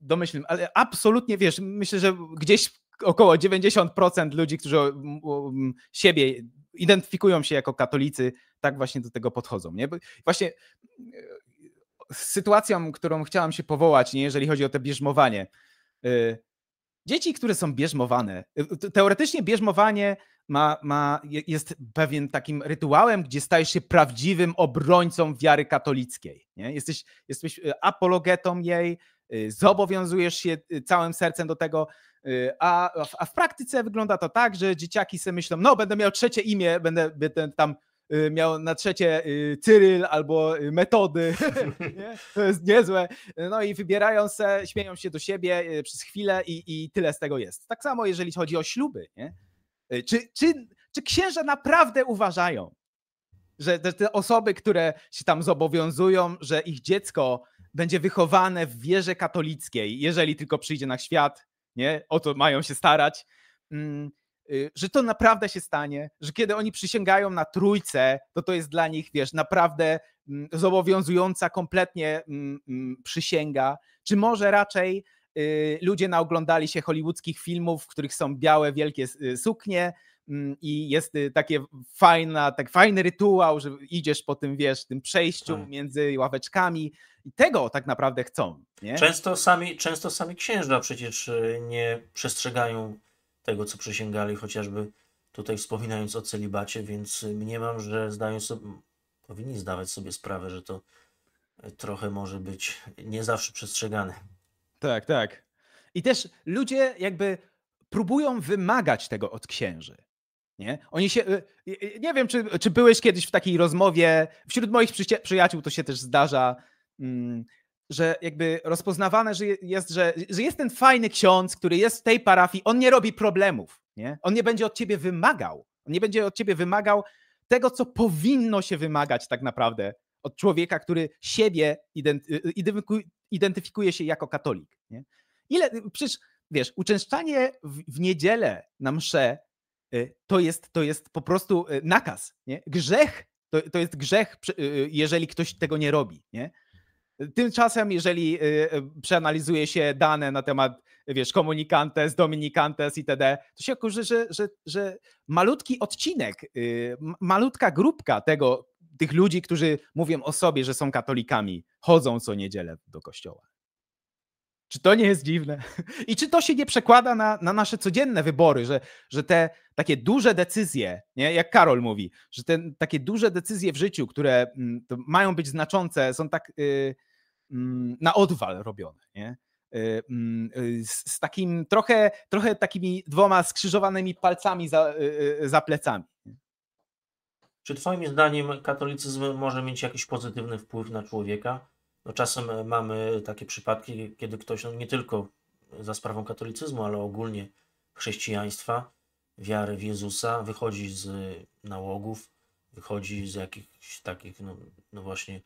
domyślnym, ale absolutnie wiesz, myślę, że gdzieś około 90% ludzi, którzy siebie identyfikują się jako katolicy, tak właśnie do tego podchodzą. Nie? Bo właśnie e, sytuacją, którą chciałam się powołać, nie, jeżeli chodzi o to bierzmowanie. Y, dzieci, które są bierzmowane, y, y, teoretycznie bierzmowanie ma, ma, jest pewien takim rytuałem, gdzie stajesz się prawdziwym obrońcą wiary katolickiej. Nie? Jesteś, jesteś e, apologetą jej, Y, zobowiązujesz się y, całym sercem do tego, y, a, a w praktyce wygląda to tak, że dzieciaki sobie myślą, no będę miał trzecie imię, będę, będę tam miał na trzecie Cyryl albo metody. *laughs* To jest niezłe. No i wybierają se, śmieją się do siebie przez chwilę i, i tyle z tego jest. Tak samo jeżeli chodzi o śluby. Nie? Czy, czy, czy księża naprawdę uważają, że te, te osoby, które się tam zobowiązują, że ich dziecko będzie wychowane w wierze katolickiej, jeżeli tylko przyjdzie na świat, nie? O to mają się starać. Mm, y, że to naprawdę się stanie, że kiedy oni przysięgają na trójce, to to jest dla nich, wiesz, naprawdę mm, zobowiązująca kompletnie mm, przysięga. Czy może raczej y, ludzie naoglądali się hollywoodzkich filmów, w których są białe, wielkie y, suknie, i jest takie fajna, tak fajny rytuał, że idziesz po tym, wiesz, tym przejściu tak. między ławeczkami i tego tak naprawdę chcą. Nie? Często, sami, często sami księżna przecież e, nie przestrzegają tego, co przysięgali, chociażby tutaj wspominając o celibacie, więc e, mniemam, że zdają sobie, powinni zdawać sobie sprawę, że to e, trochę może być nie zawsze przestrzegane. Tak, tak. I też ludzie jakby próbują wymagać tego od księży. Nie? Oni się, nie wiem, czy, czy byłeś kiedyś w takiej rozmowie, wśród moich przyjaciół to się też zdarza, Mm, że jakby rozpoznawane że jest, że, że jest ten fajny ksiądz, który jest w tej parafii, on nie robi problemów, nie? On nie będzie od ciebie wymagał, on nie będzie od ciebie wymagał tego, co powinno się wymagać tak naprawdę od człowieka, który siebie y, y, identyfikuje się jako katolik. Nie? Ile, y, przecież wiesz, uczęszczanie w, w niedzielę na mszę to jest, to jest po prostu nakaz. Nie? Grzech to, to jest grzech, jeżeli ktoś tego nie robi. Nie? Tymczasem, jeżeli y, y, przeanalizuje się dane na temat, wiesz, komunikantes, dominikantes itd., to się okazuje, że, że, że malutki odcinek, y, malutka grupka tego, tych ludzi, którzy mówią o sobie, że są katolikami, chodzą co niedzielę do kościoła. Czy to nie jest dziwne? *laughs* I czy to się nie przekłada na, na nasze codzienne wybory, że, że te takie duże decyzje, nie? jak Karol mówi, że te takie duże decyzje w życiu, które mm, mają być znaczące, są tak y, mm, na odwal robione. Nie? Y, mm, y, z, z, takim trochę, trochę takimi dwoma skrzyżowanymi palcami za, za plecami. Czy Twoim zdaniem katolicyzm może mieć jakiś pozytywny wpływ na człowieka? No czasem e, mamy takie przypadki, kiedy ktoś no nie tylko za sprawą katolicyzmu, ale ogólnie chrześcijaństwa, wiary w Jezusa, wychodzi z e, nałogów, wychodzi z jakichś takich, no, no właśnie,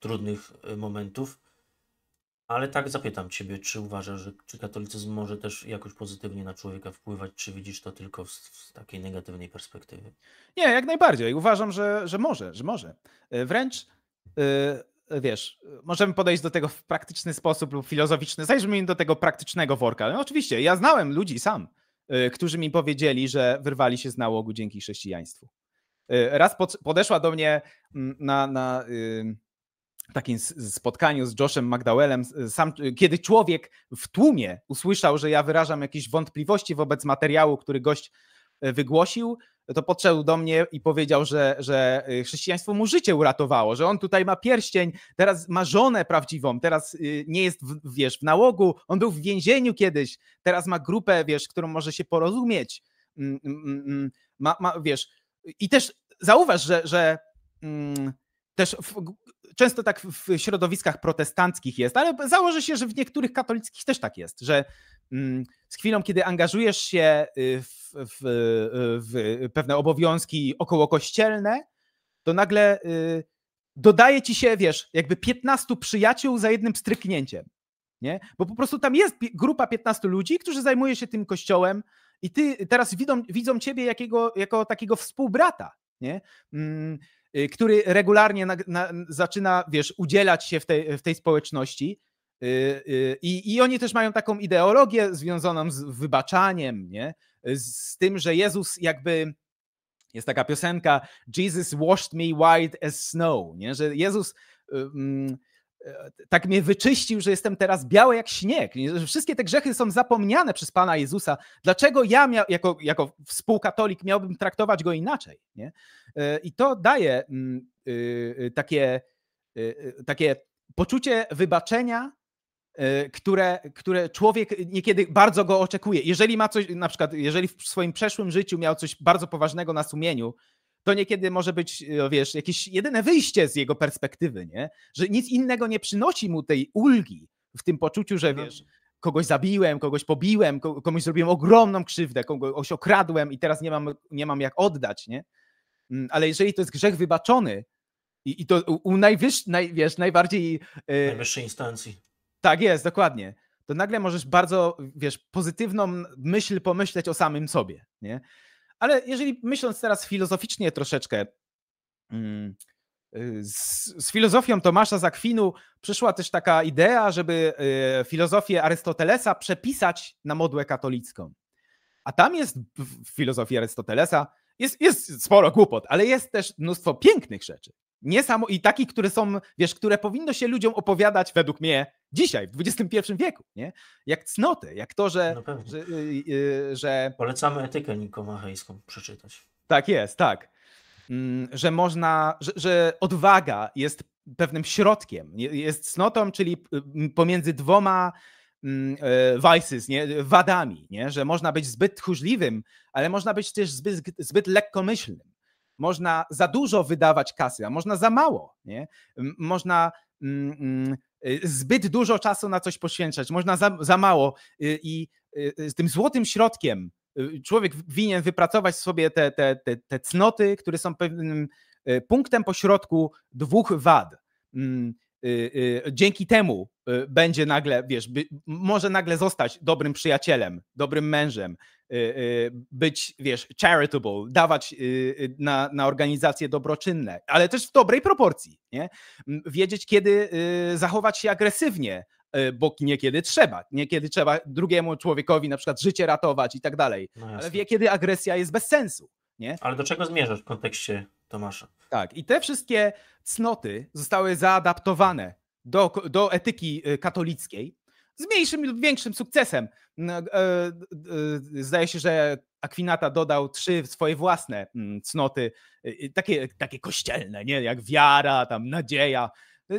trudnych e, momentów. Ale tak zapytam Ciebie, czy uważasz, że czy katolicyzm może też jakoś pozytywnie na człowieka wpływać, czy widzisz to tylko z, z takiej negatywnej perspektywy? Nie, jak najbardziej. Uważam, że, że może, że może. Wręcz wiesz, możemy podejść do tego w praktyczny sposób lub filozoficzny. Zajrzyjmy do tego praktycznego worka. No oczywiście, ja znałem ludzi sam, y, którzy mi powiedzieli, że wyrwali się z nałogu dzięki chrześcijaństwu. Y, raz podeszła do mnie mm, na, na y, takim spotkaniu z Joshem McDowellem, sam, kiedy człowiek w tłumie usłyszał, że ja wyrażam jakieś wątpliwości wobec materiału, który gość wygłosił, to podszedł do mnie i powiedział, że, że y, chrześcijaństwo mu życie uratowało, że on tutaj ma pierścień, teraz ma żonę prawdziwą, teraz y, nie jest, w, wiesz, w nałogu, on był w więzieniu kiedyś, teraz ma grupę, wiesz, którą może się porozumieć. Mm, mm, mm, ma, ma, wiesz, i też zauważ, że, że też w, często tak w środowiskach protestanckich jest, ale założę się, że w niektórych katolickich też tak jest, że Mm, z chwilą, kiedy angażujesz się y, w, w, w pewne obowiązki okołokościelne, to nagle y, dodaje ci się, wiesz, jakby 15 przyjaciół za jednym stryknięciem. Nie? Bo po prostu tam jest grupa 15 ludzi, którzy zajmuje się tym kościołem i ty teraz widzą, widzą ciebie jakiego, jako takiego współbrata, nie? Mm, y, który regularnie na, na, zaczyna, wiesz, udzielać się w tej, w tej społeczności Y, y, I, I oni też mają taką ideologię związaną z wybaczaniem, nie? z tym, że Jezus jakby jest taka piosenka Jesus washed me white as snow, nie? że Jezus um, tak mnie wyczyścił, że jestem teraz biały jak śnieg. Nie? Wszystkie te grzechy są zapomniane przez Pana Jezusa. Dlaczego ja jako, jako współkatolik miałbym traktować go inaczej? Nie? I to daje um, y, takie, y, takie poczucie wybaczenia E, które, które człowiek niekiedy bardzo go oczekuje. Jeżeli ma coś, na przykład, jeżeli w swoim przeszłym życiu miał coś bardzo poważnego na sumieniu, to niekiedy może być, e, wiesz, jakieś jedyne wyjście z jego perspektywy, nie? Że nic innego nie przynosi mu tej ulgi w tym poczuciu, że mhm. wiesz, kogoś zabiłem, kogoś pobiłem, komuś zrobiłem ogromną krzywdę, kogoś okradłem i teraz nie mam, nie mam jak oddać, nie? Mm, ale jeżeli to jest grzech wybaczony i, i to u najwyższej, naj, wiesz, najbardziej... E, najwyższej instancji tak jest, dokładnie. To nagle możesz bardzo, wiesz, pozytywną myśl pomyśleć o samym sobie, nie? Ale jeżeli myśląc teraz filozoficznie troszeczkę, mm, y, z, z filozofią Tomasza Zakwinu przyszła też taka idea, żeby y, filozofię Arystotelesa przepisać na modłę katolicką. A tam jest w filozofii Arystotelesa jest, jest sporo głupot, ale jest też mnóstwo pięknych rzeczy samo i takich, które są, wiesz, które powinno się ludziom opowiadać według mnie dzisiaj, w XXI wieku, nie? Jak cnoty, jak to, że... No że, yy, yy, że... Polecamy etykę nikomachejską przeczytać. Tak jest, tak. Mm, że można, że, że odwaga jest pewnym środkiem, jest cnotą, czyli y, pomiędzy dwoma mm, e, vices, nie? wadami, nie? że można być zbyt tchórzliwym, ale można być też zbyt, zbyt lekkomyślnym można za dużo wydawać kasy, a można za mało. Nie? Można mm, mm y, zbyt dużo czasu na coś poświęcać, można za, za mało y, i y, z tym złotym środkiem człowiek winien wypracować sobie te, te, te, te cnoty, które są pewnym punktem pośrodku dwóch wad mm, Y, y, dzięki temu y, będzie nagle, wiesz, by, może nagle zostać dobrym przyjacielem, dobrym mężem, być, wiesz, charitable, dawać na, na organizacje dobroczynne, ale też w dobrej proporcji, nie? Wiedzieć, kiedy zachować się agresywnie, bo niekiedy trzeba. Niekiedy trzeba drugiemu człowiekowi na przykład życie ratować i tak dalej, no ale wie, kiedy agresja jest bez sensu, nie? Ale do czego zmierzasz w kontekście Tomasza. Tak, i te wszystkie cnoty zostały zaadaptowane do, do etyki y, katolickiej z mniejszym lub większym sukcesem. E, e, zdaje się, że Akwinata dodał trzy swoje własne mm, cnoty, y, y, takie, takie kościelne, nie? jak wiara, tam nadzieja.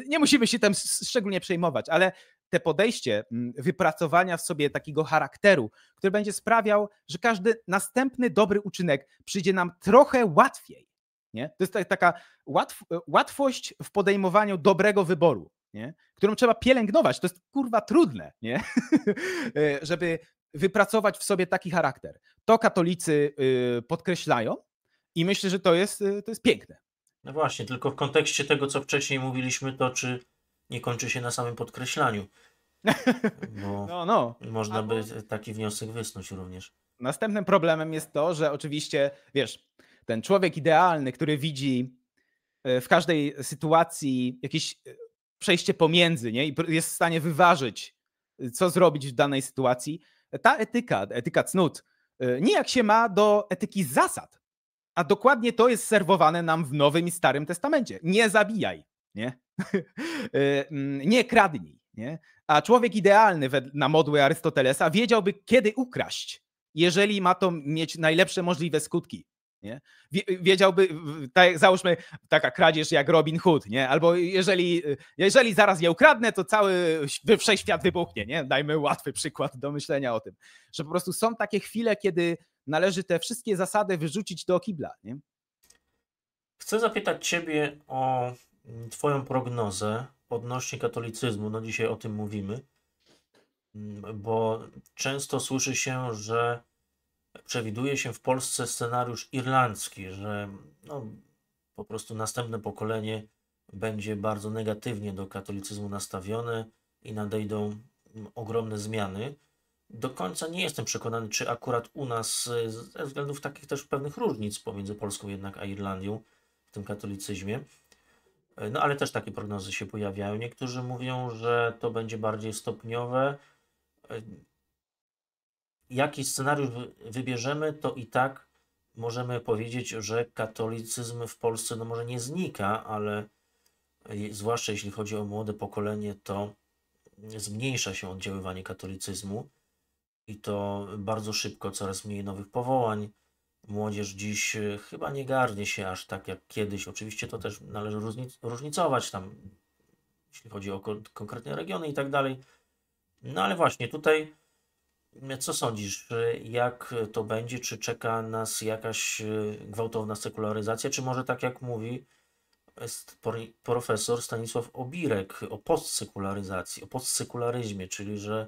Nie musimy się tam szczególnie przejmować, ale te podejście mm, wypracowania w sobie takiego charakteru, który będzie sprawiał, że każdy następny dobry uczynek przyjdzie nam trochę łatwiej. Nie? To jest taka łatw łatwość w podejmowaniu dobrego wyboru, nie? którą trzeba pielęgnować. To jest kurwa trudne, nie? *laughs* E, żeby wypracować w sobie taki charakter. To katolicy y, podkreślają i myślę, że to jest, y, to jest piękne. No właśnie, tylko w kontekście tego, co wcześniej mówiliśmy, to czy nie kończy się na samym podkreślaniu. Bo *laughs* no, no. Można Albo... by taki wniosek wysnuć również. Następnym problemem jest to, że oczywiście, wiesz, ten człowiek idealny, który widzi e, w każdej sytuacji jakieś e, przejście pomiędzy nie? i jest w stanie wyważyć, e, co zrobić w danej sytuacji, ta etyka, etyka cnót, nijak się ma do etyki zasad. A dokładnie to jest serwowane nam w Nowym i Starym Testamencie. Nie zabijaj, nie? *laughs* Mm, nie kradnij, nie? A człowiek idealny na modły Arystotelesa wiedziałby, kiedy ukraść, jeżeli ma to mieć najlepsze możliwe skutki. Nie? Wiedziałby, tak, załóżmy, taka kradzież jak Robin Hood, nie? albo jeżeli, jeżeli zaraz je ukradnę, to cały wszechświat wybuchnie. Nie? Dajmy łatwy przykład do myślenia o tym, że po prostu są takie chwile, kiedy należy te wszystkie zasady wyrzucić do kibla. Nie? Chcę zapytać Ciebie o mm, Twoją prognozę odnośnie katolicyzmu. No dzisiaj o tym mówimy, mm, bo często słyszy się, że przewiduje się w Polsce scenariusz irlandzki, że no, po prostu następne pokolenie będzie bardzo negatywnie do katolicyzmu nastawione i nadejdą mm, ogromne zmiany. Do końca nie jestem przekonany, czy akurat u nas, e, ze względów takich też pewnych różnic pomiędzy Polską jednak a Irlandią w tym katolicyzmie, e, no ale też takie prognozy się pojawiają. Niektórzy mówią, że to będzie bardziej stopniowe. E, jaki scenariusz wybierzemy, to i tak możemy powiedzieć, że katolicyzm w Polsce no może nie znika, ale zwłaszcza jeśli chodzi o młode pokolenie, to zmniejsza się oddziaływanie katolicyzmu i to bardzo szybko, coraz mniej nowych powołań. Młodzież dziś e, chyba nie garnie się aż tak jak kiedyś. Oczywiście to też należy różnicować tam, jeśli chodzi o konkretne regiony i tak dalej. No ale właśnie tutaj co sądzisz, jak to będzie? Czy czeka nas jakaś y, gwałtowna sekularyzacja, czy może tak jak mówi profesor Stanisław Obirek o postsekularyzacji, o postsekularyzmie, czyli że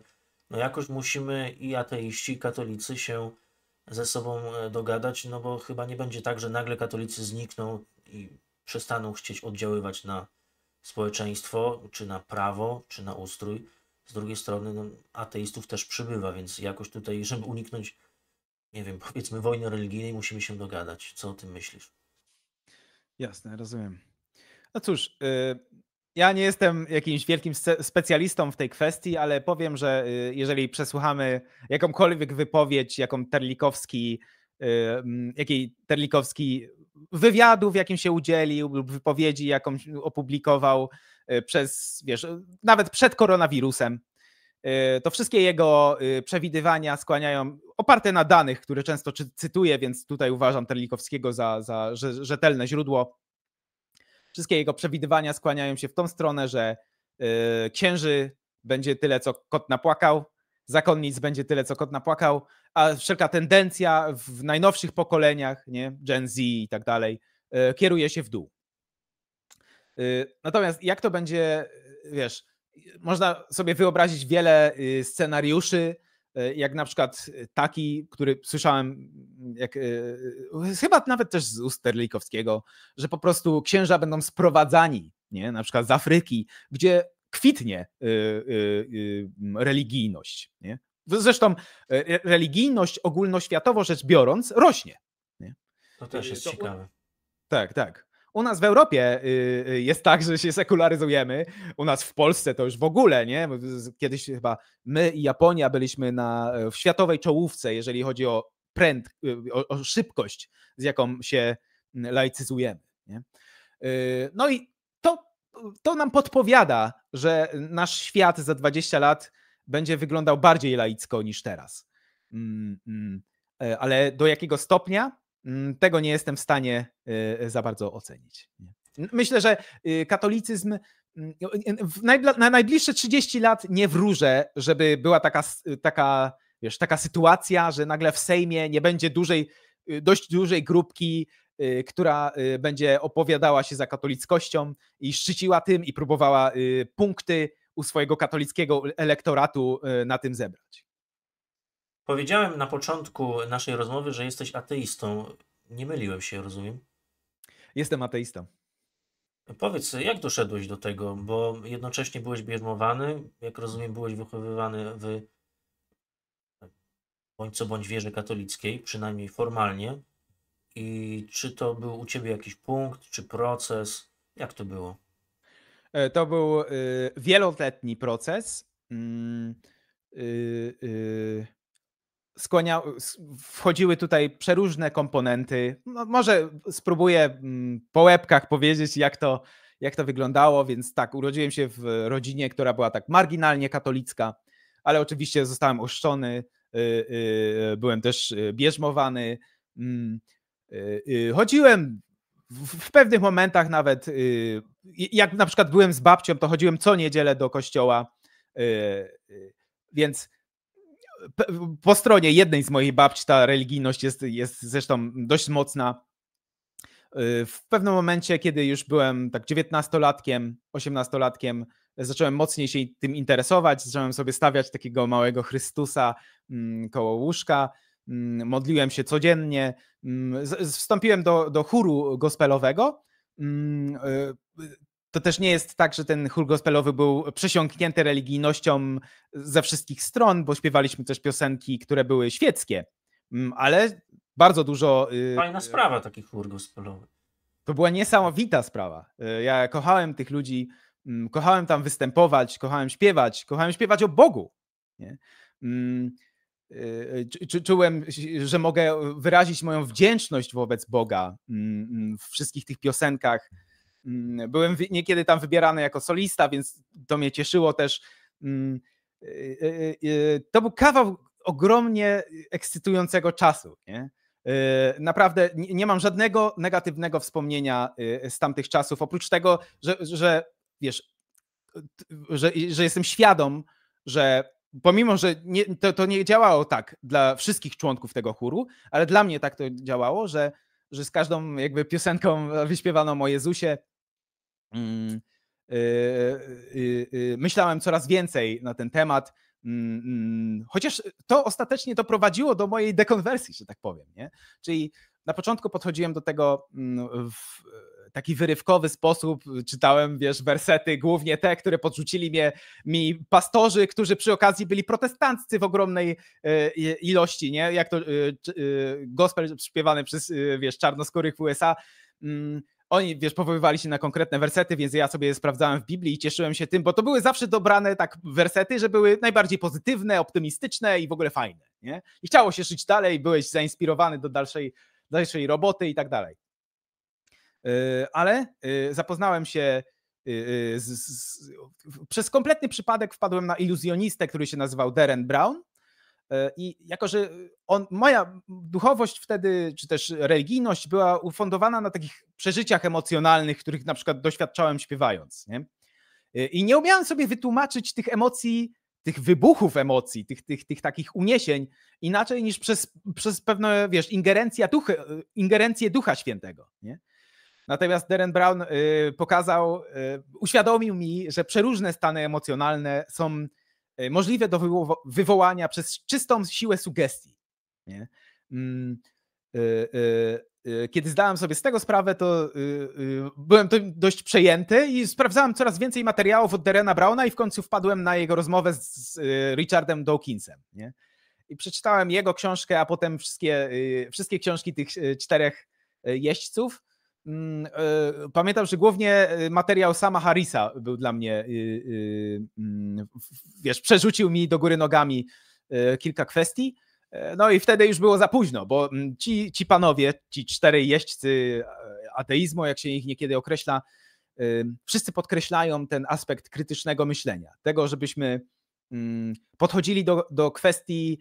no jakoś musimy i ateiści, i katolicy się ze sobą e, dogadać, no bo chyba nie będzie tak, że nagle katolicy znikną i przestaną chcieć oddziaływać na społeczeństwo, czy na prawo, czy na ustrój z drugiej strony no, ateistów też przybywa, więc jakoś tutaj, żeby uniknąć, nie wiem, powiedzmy wojny religijnej, musimy się dogadać. Co o tym myślisz? Jasne, rozumiem. No cóż, y, Ja nie jestem jakimś wielkim specjalistą w tej kwestii, ale powiem, że y, jeżeli przesłuchamy jakąkolwiek wypowiedź, jaką Terlikowski jakiej Terlikowski wywiadów, jakim się udzielił, lub wypowiedzi, jaką opublikował e, przez, wiesz, nawet przed koronawirusem. E, to wszystkie jego e, przewidywania skłaniają, oparte na danych, które często cytuję, więc tutaj uważam Terlikowskiego za, za rzetelne źródło. Wszystkie jego przewidywania skłaniają się w tą stronę, że księży będzie tyle, co kot napłakał, zakonnic będzie tyle, co kot napłakał, a wszelka tendencja w najnowszych pokoleniach, nie, Gen Z i tak dalej, e, kieruje się w dół. E, natomiast jak to będzie, e, wiesz, można sobie wyobrazić wiele scenariuszy, jak na przykład taki, który słyszałem, mm, jak, chyba nawet też z ust Terlikowskiego, że po prostu księża będą sprowadzani, nie? na przykład z Afryki, gdzie kwitnie religijność. Nie? Zresztą e, religijność ogólnoświatowo rzecz biorąc rośnie. Nie? To też jest to, ciekawe. Tak, tak. U nas w Europie y, y, jest tak, że się sekularyzujemy. U nas w Polsce to już w ogóle, nie? Kiedyś chyba my i Japonia byliśmy na, e, w światowej czołówce, jeżeli chodzi o pręd, y, o, o szybkość, z jaką się mm, laicyzujemy. Nie? No i to, to nam podpowiada, że nasz świat za 20 lat będzie wyglądał bardziej laicko niż teraz. Mm, mm. E, ale do jakiego stopnia, mm, tego nie jestem w stanie e, za bardzo ocenić. Myślę, że y, katolicyzm no, na najbliższe 30 lat nie wróżę, żeby była taka, taka, wiesz, taka sytuacja, że nagle w Sejmie nie będzie dużej, y, dość dużej grupki, y, która będzie opowiadała się za katolickością i szczyciła tym i próbowała punkty u swojego katolickiego elektoratu e, na tym zebrać. Powiedziałem na początku naszej rozmowy, że jesteś ateistą. Nie myliłem się, rozumiem? Jestem ateistą. Powiedz, jak doszedłeś do tego, bo jednocześnie byłeś bierzmowany, jak rozumiem, byłeś wychowywany w bądź co bądź wierze katolickiej, przynajmniej formalnie. I czy to był u ciebie jakiś punkt, czy proces? Jak to było? E, to był y, wieloletni proces. Mm, y, y, wchodziły tutaj przeróżne komponenty. No, może spróbuję mm, po łebkach powiedzieć, jak to, jak to wyglądało. Więc tak, urodziłem się w rodzinie, która była tak marginalnie katolicka, ale oczywiście zostałem oszczony, byłem też bierzmowany. Mm, chodziłem w, pewnych momentach nawet, y, jak na przykład byłem z babcią, to chodziłem co niedzielę do kościoła, y, y, więc po stronie jednej z moich babci ta religijność jest, jest zresztą dość mocna. W pewnym momencie, kiedy już byłem tak 19-latkiem, 18-latkiem, zacząłem mocniej się tym interesować, zacząłem sobie stawiać takiego małego Chrystusa mm, koło łóżka Mm, modliłem się codziennie, mm, wstąpiłem do, do chóru gospelowego. Mm, e, to też nie jest tak, że ten chór gospelowy był przesiąknięty religijnością ze wszystkich stron, bo śpiewaliśmy też piosenki, które były świeckie, ale bardzo dużo. Y, Fajna y, sprawa, taki chór gospelowy. To była niesamowita sprawa. Y, ja kochałem tych ludzi, kochałem tam występować, kochałem śpiewać, kochałem śpiewać o Bogu. Nie? Yy, yy, czułem, że mogę wyrazić moją wdzięczność wobec Boga mm, mm, w wszystkich tych piosenkach. Mm, byłem niekiedy tam wybierany jako solista, więc to mnie cieszyło też. Yy, to był kawał ogromnie ekscytującego czasu. Nie? Naprawdę nie mam żadnego negatywnego wspomnienia z tamtych czasów, oprócz tego, że, że wiesz, że, że jestem świadom, że pomimo, że nie, to, to nie działało tak dla wszystkich członków tego chóru, ale dla mnie tak to działało, że, że z każdą jakby piosenką wyśpiewano o Jezusie mm, y, y, y, myślałem coraz więcej na ten temat, mm, mm, chociaż to ostatecznie doprowadziło do mojej dekonwersji, że tak powiem. Nie? Czyli na początku podchodziłem do tego w, taki wyrywkowy sposób y, czytałem, wiesz, wersety, głównie te, które podrzucili mnie, mi pastorzy, którzy przy okazji byli protestanccy w ogromnej y, ilości, nie? Jak to y, gospel śpiewany przez, wiesz, czarnoskórych w USA mm, oni, wiesz, powoływali się na konkretne wersety, więc ja sobie je sprawdzałem w Biblii i cieszyłem się tym, bo to były zawsze dobrane tak wersety, że były najbardziej pozytywne, optymistyczne i w ogóle fajne, nie? I chciało się żyć dalej, byłeś zainspirowany do dalszej, dalszej roboty i tak dalej. Y, ale y, zapoznałem się y, z, z, przez kompletny przypadek wpadłem na iluzjonistę, który się nazywał Darren Brown. I jako, że on, moja duchowość wtedy, czy też religijność była ufundowana na takich przeżyciach emocjonalnych, których na przykład doświadczałem śpiewając. Nie? I nie umiałem sobie wytłumaczyć tych emocji, tych wybuchów emocji, tych, tych, tych takich uniesień inaczej niż przez, przez pewne, wiesz, ingerencję, ducha, ingerencję Ducha Świętego. Nie? Natomiast Darren Brown y, pokazał, y, uświadomił mi, że przeróżne stany emocjonalne są y, możliwe do wywołania przez czystą siłę sugestii. Nie? Mm, kiedy zdałem sobie z tego sprawę, to byłem dość przejęty i sprawdzałem coraz więcej materiałów od Derena Brauna i w końcu wpadłem na jego rozmowę z Richardem Dawkinsem. Nie? I przeczytałem jego książkę, a potem wszystkie, wszystkie książki tych czterech jeźdźców. Mm, e, pamiętam, że głównie e, materiał sama Harrisa był dla mnie, y, y, mm, wiesz, przerzucił mi do góry nogami e, kilka kwestii. No i wtedy już było za późno, bo mm, ci, ci panowie, ci cztery jeźdźcy ateizmu, jak się ich niekiedy określa, wszyscy podkreślają ten aspekt krytycznego myślenia, tego, żebyśmy podchodzili do, do kwestii,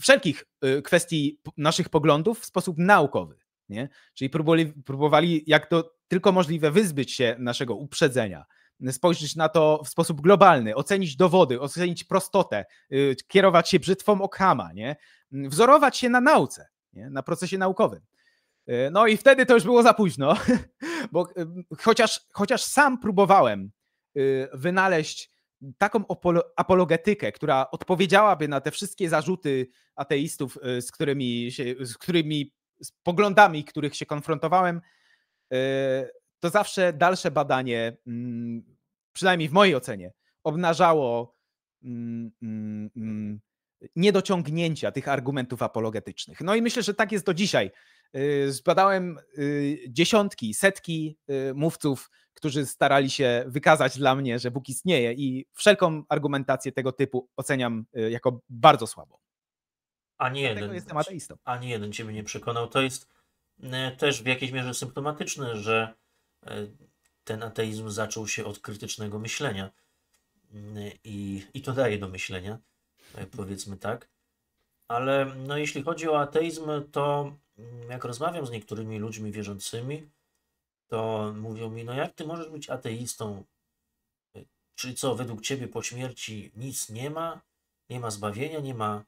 wszelkich kwestii naszych poglądów w sposób naukowy. Nie? Czyli próbowali, próbowali jak to tylko możliwe wyzbyć się naszego uprzedzenia spojrzeć na to w sposób globalny, ocenić dowody, ocenić prostotę, y, kierować się brzytwą Okhama, nie? wzorować się na nauce, nie? na procesie naukowym. Y, no i wtedy to już było za późno, *laughs* bo y, chociaż, chociaż sam próbowałem wynaleźć taką apologetykę, która odpowiedziałaby na te wszystkie zarzuty ateistów, z którymi, się, z którymi z poglądami, których się konfrontowałem, e, to zawsze dalsze badanie, mm, przynajmniej w mojej ocenie, obnażało mm, mm, niedociągnięcia tych argumentów apologetycznych. No i myślę, że tak jest do dzisiaj. E, zbadałem e, dziesiątki, setki mówców, którzy starali się wykazać dla mnie, że Bóg istnieje, i wszelką argumentację tego typu oceniam jako bardzo słabą. Ani jeden, jestem ateistą. Ani jeden ciebie nie przekonał. To jest e, też w jakiejś mierze symptomatyczne, że e, ten ateizm zaczął się od krytycznego myślenia. E, I, i to daje do myślenia, powiedzmy tak. Ale no, jeśli chodzi o ateizm, to mm, jak rozmawiam z niektórymi ludźmi wierzącymi, to mówią mi, no jak ty możesz być ateistą? Czy co, według ciebie po śmierci nic nie ma? Nie ma zbawienia, nie ma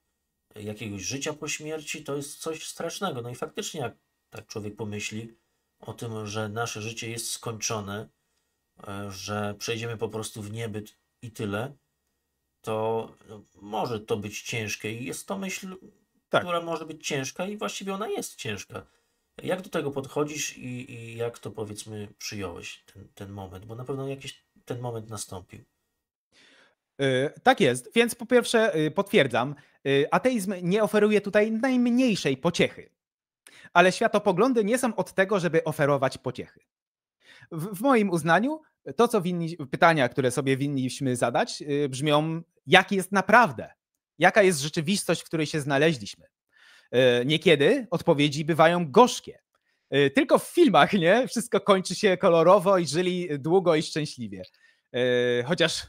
jakiegoś życia po śmierci, to jest coś strasznego. No i faktycznie, jak tak człowiek pomyśli o tym, że nasze życie jest skończone, e, że przejdziemy po prostu w niebyt i tyle, to no, może to być ciężkie i jest to myśl, tak. która może być ciężka i właściwie ona jest ciężka. Jak do tego podchodzisz i, i jak to powiedzmy przyjąłeś ten, ten moment? Bo na pewno jakiś ten moment nastąpił. Y, tak jest, więc po pierwsze y, potwierdzam, y, ateizm nie oferuje tutaj najmniejszej pociechy. Ale światopoglądy nie są od tego, żeby oferować pociechy. W, w moim uznaniu to, co winni, pytania, które sobie winniśmy zadać, brzmią, jaki jest naprawdę, jaka jest rzeczywistość, w której się znaleźliśmy. Niekiedy odpowiedzi bywają gorzkie. Tylko w filmach, nie? Wszystko kończy się kolorowo i żyli długo i szczęśliwie. Chociaż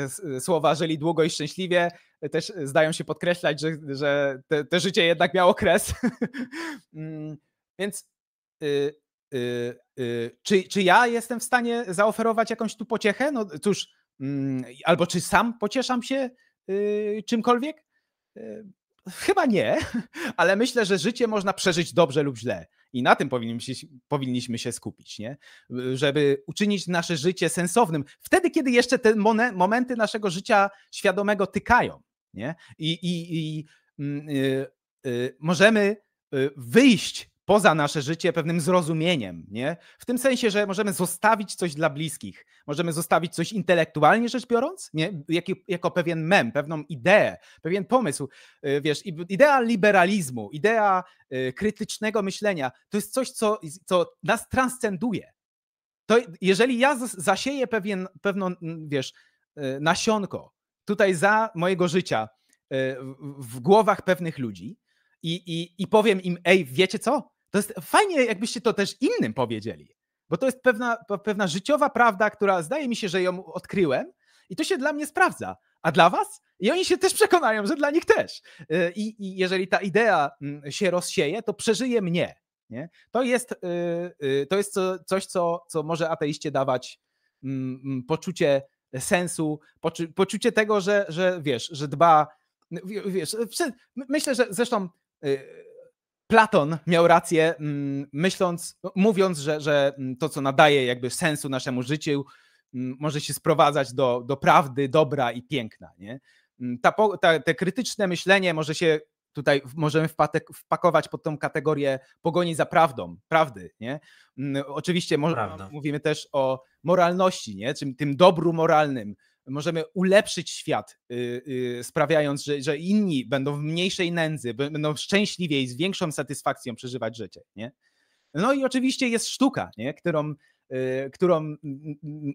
*laughs* słowa żyli długo i szczęśliwie, też zdają się podkreślać, że, że te, te życie jednak miało kres. *laughs* Mm, więc y, y, y, czy, czy ja jestem w stanie zaoferować jakąś tu pociechę? No cóż, mm, albo czy sam pocieszam się y, czymkolwiek? Y, chyba nie, *laughs* ale myślę, że życie można przeżyć dobrze lub źle. I na tym powinniśmy się, powinniśmy się skupić, nie? żeby uczynić nasze życie sensownym. Wtedy, kiedy jeszcze te momenty naszego życia świadomego tykają. Nie? I, i, i mm, y, y, możemy y, wyjść poza nasze życie pewnym zrozumieniem, nie? W tym sensie, że możemy zostawić coś dla bliskich, możemy zostawić coś intelektualnie rzecz biorąc, nie? Jako, jako pewien mem, pewną ideę, pewien pomysł, y, wiesz, idea liberalizmu, idea y, krytycznego myślenia, to jest coś, co, co nas transcenduje. To jeżeli ja zasieję pewien, pewną, wiesz, y, nasionko tutaj za mojego życia w głowach pewnych ludzi, i, i, i powiem im, ej, wiecie co? To jest fajnie, jakbyście to też innym powiedzieli, bo to jest pewna, pewna życiowa prawda, która zdaje mi się, że ją odkryłem i to się dla mnie sprawdza. A dla was? I oni się też przekonają, że dla nich też. Y, I, i jeżeli ta idea mm, się rozsieje, to przeżyje mnie. Nie? To jest, y, y, to jest coś, co, co może ateiście dawać mm, mm, poczucie sensu, poczucie tego, że, że wiesz, że dba. Wiesz, myślę, że zresztą Platon miał rację, mm, myśląc, mówiąc, że, że mm, to, co nadaje jakby sensu naszemu życiu, mm, może się sprowadzać do, do prawdy, dobra i piękna. Nie? Ta, ta, te krytyczne myślenie może się tutaj możemy wpakować pod tą kategorię pogoni za prawdą, prawdy. Nie? Oczywiście mówimy też o moralności, nie? czym tym dobru moralnym, możemy ulepszyć świat, y, y, sprawiając, że, że inni będą w mniejszej nędzy, będą szczęśliwiej, z większą satysfakcją przeżywać życie. Nie? No i oczywiście jest sztuka, nie? którą y, którą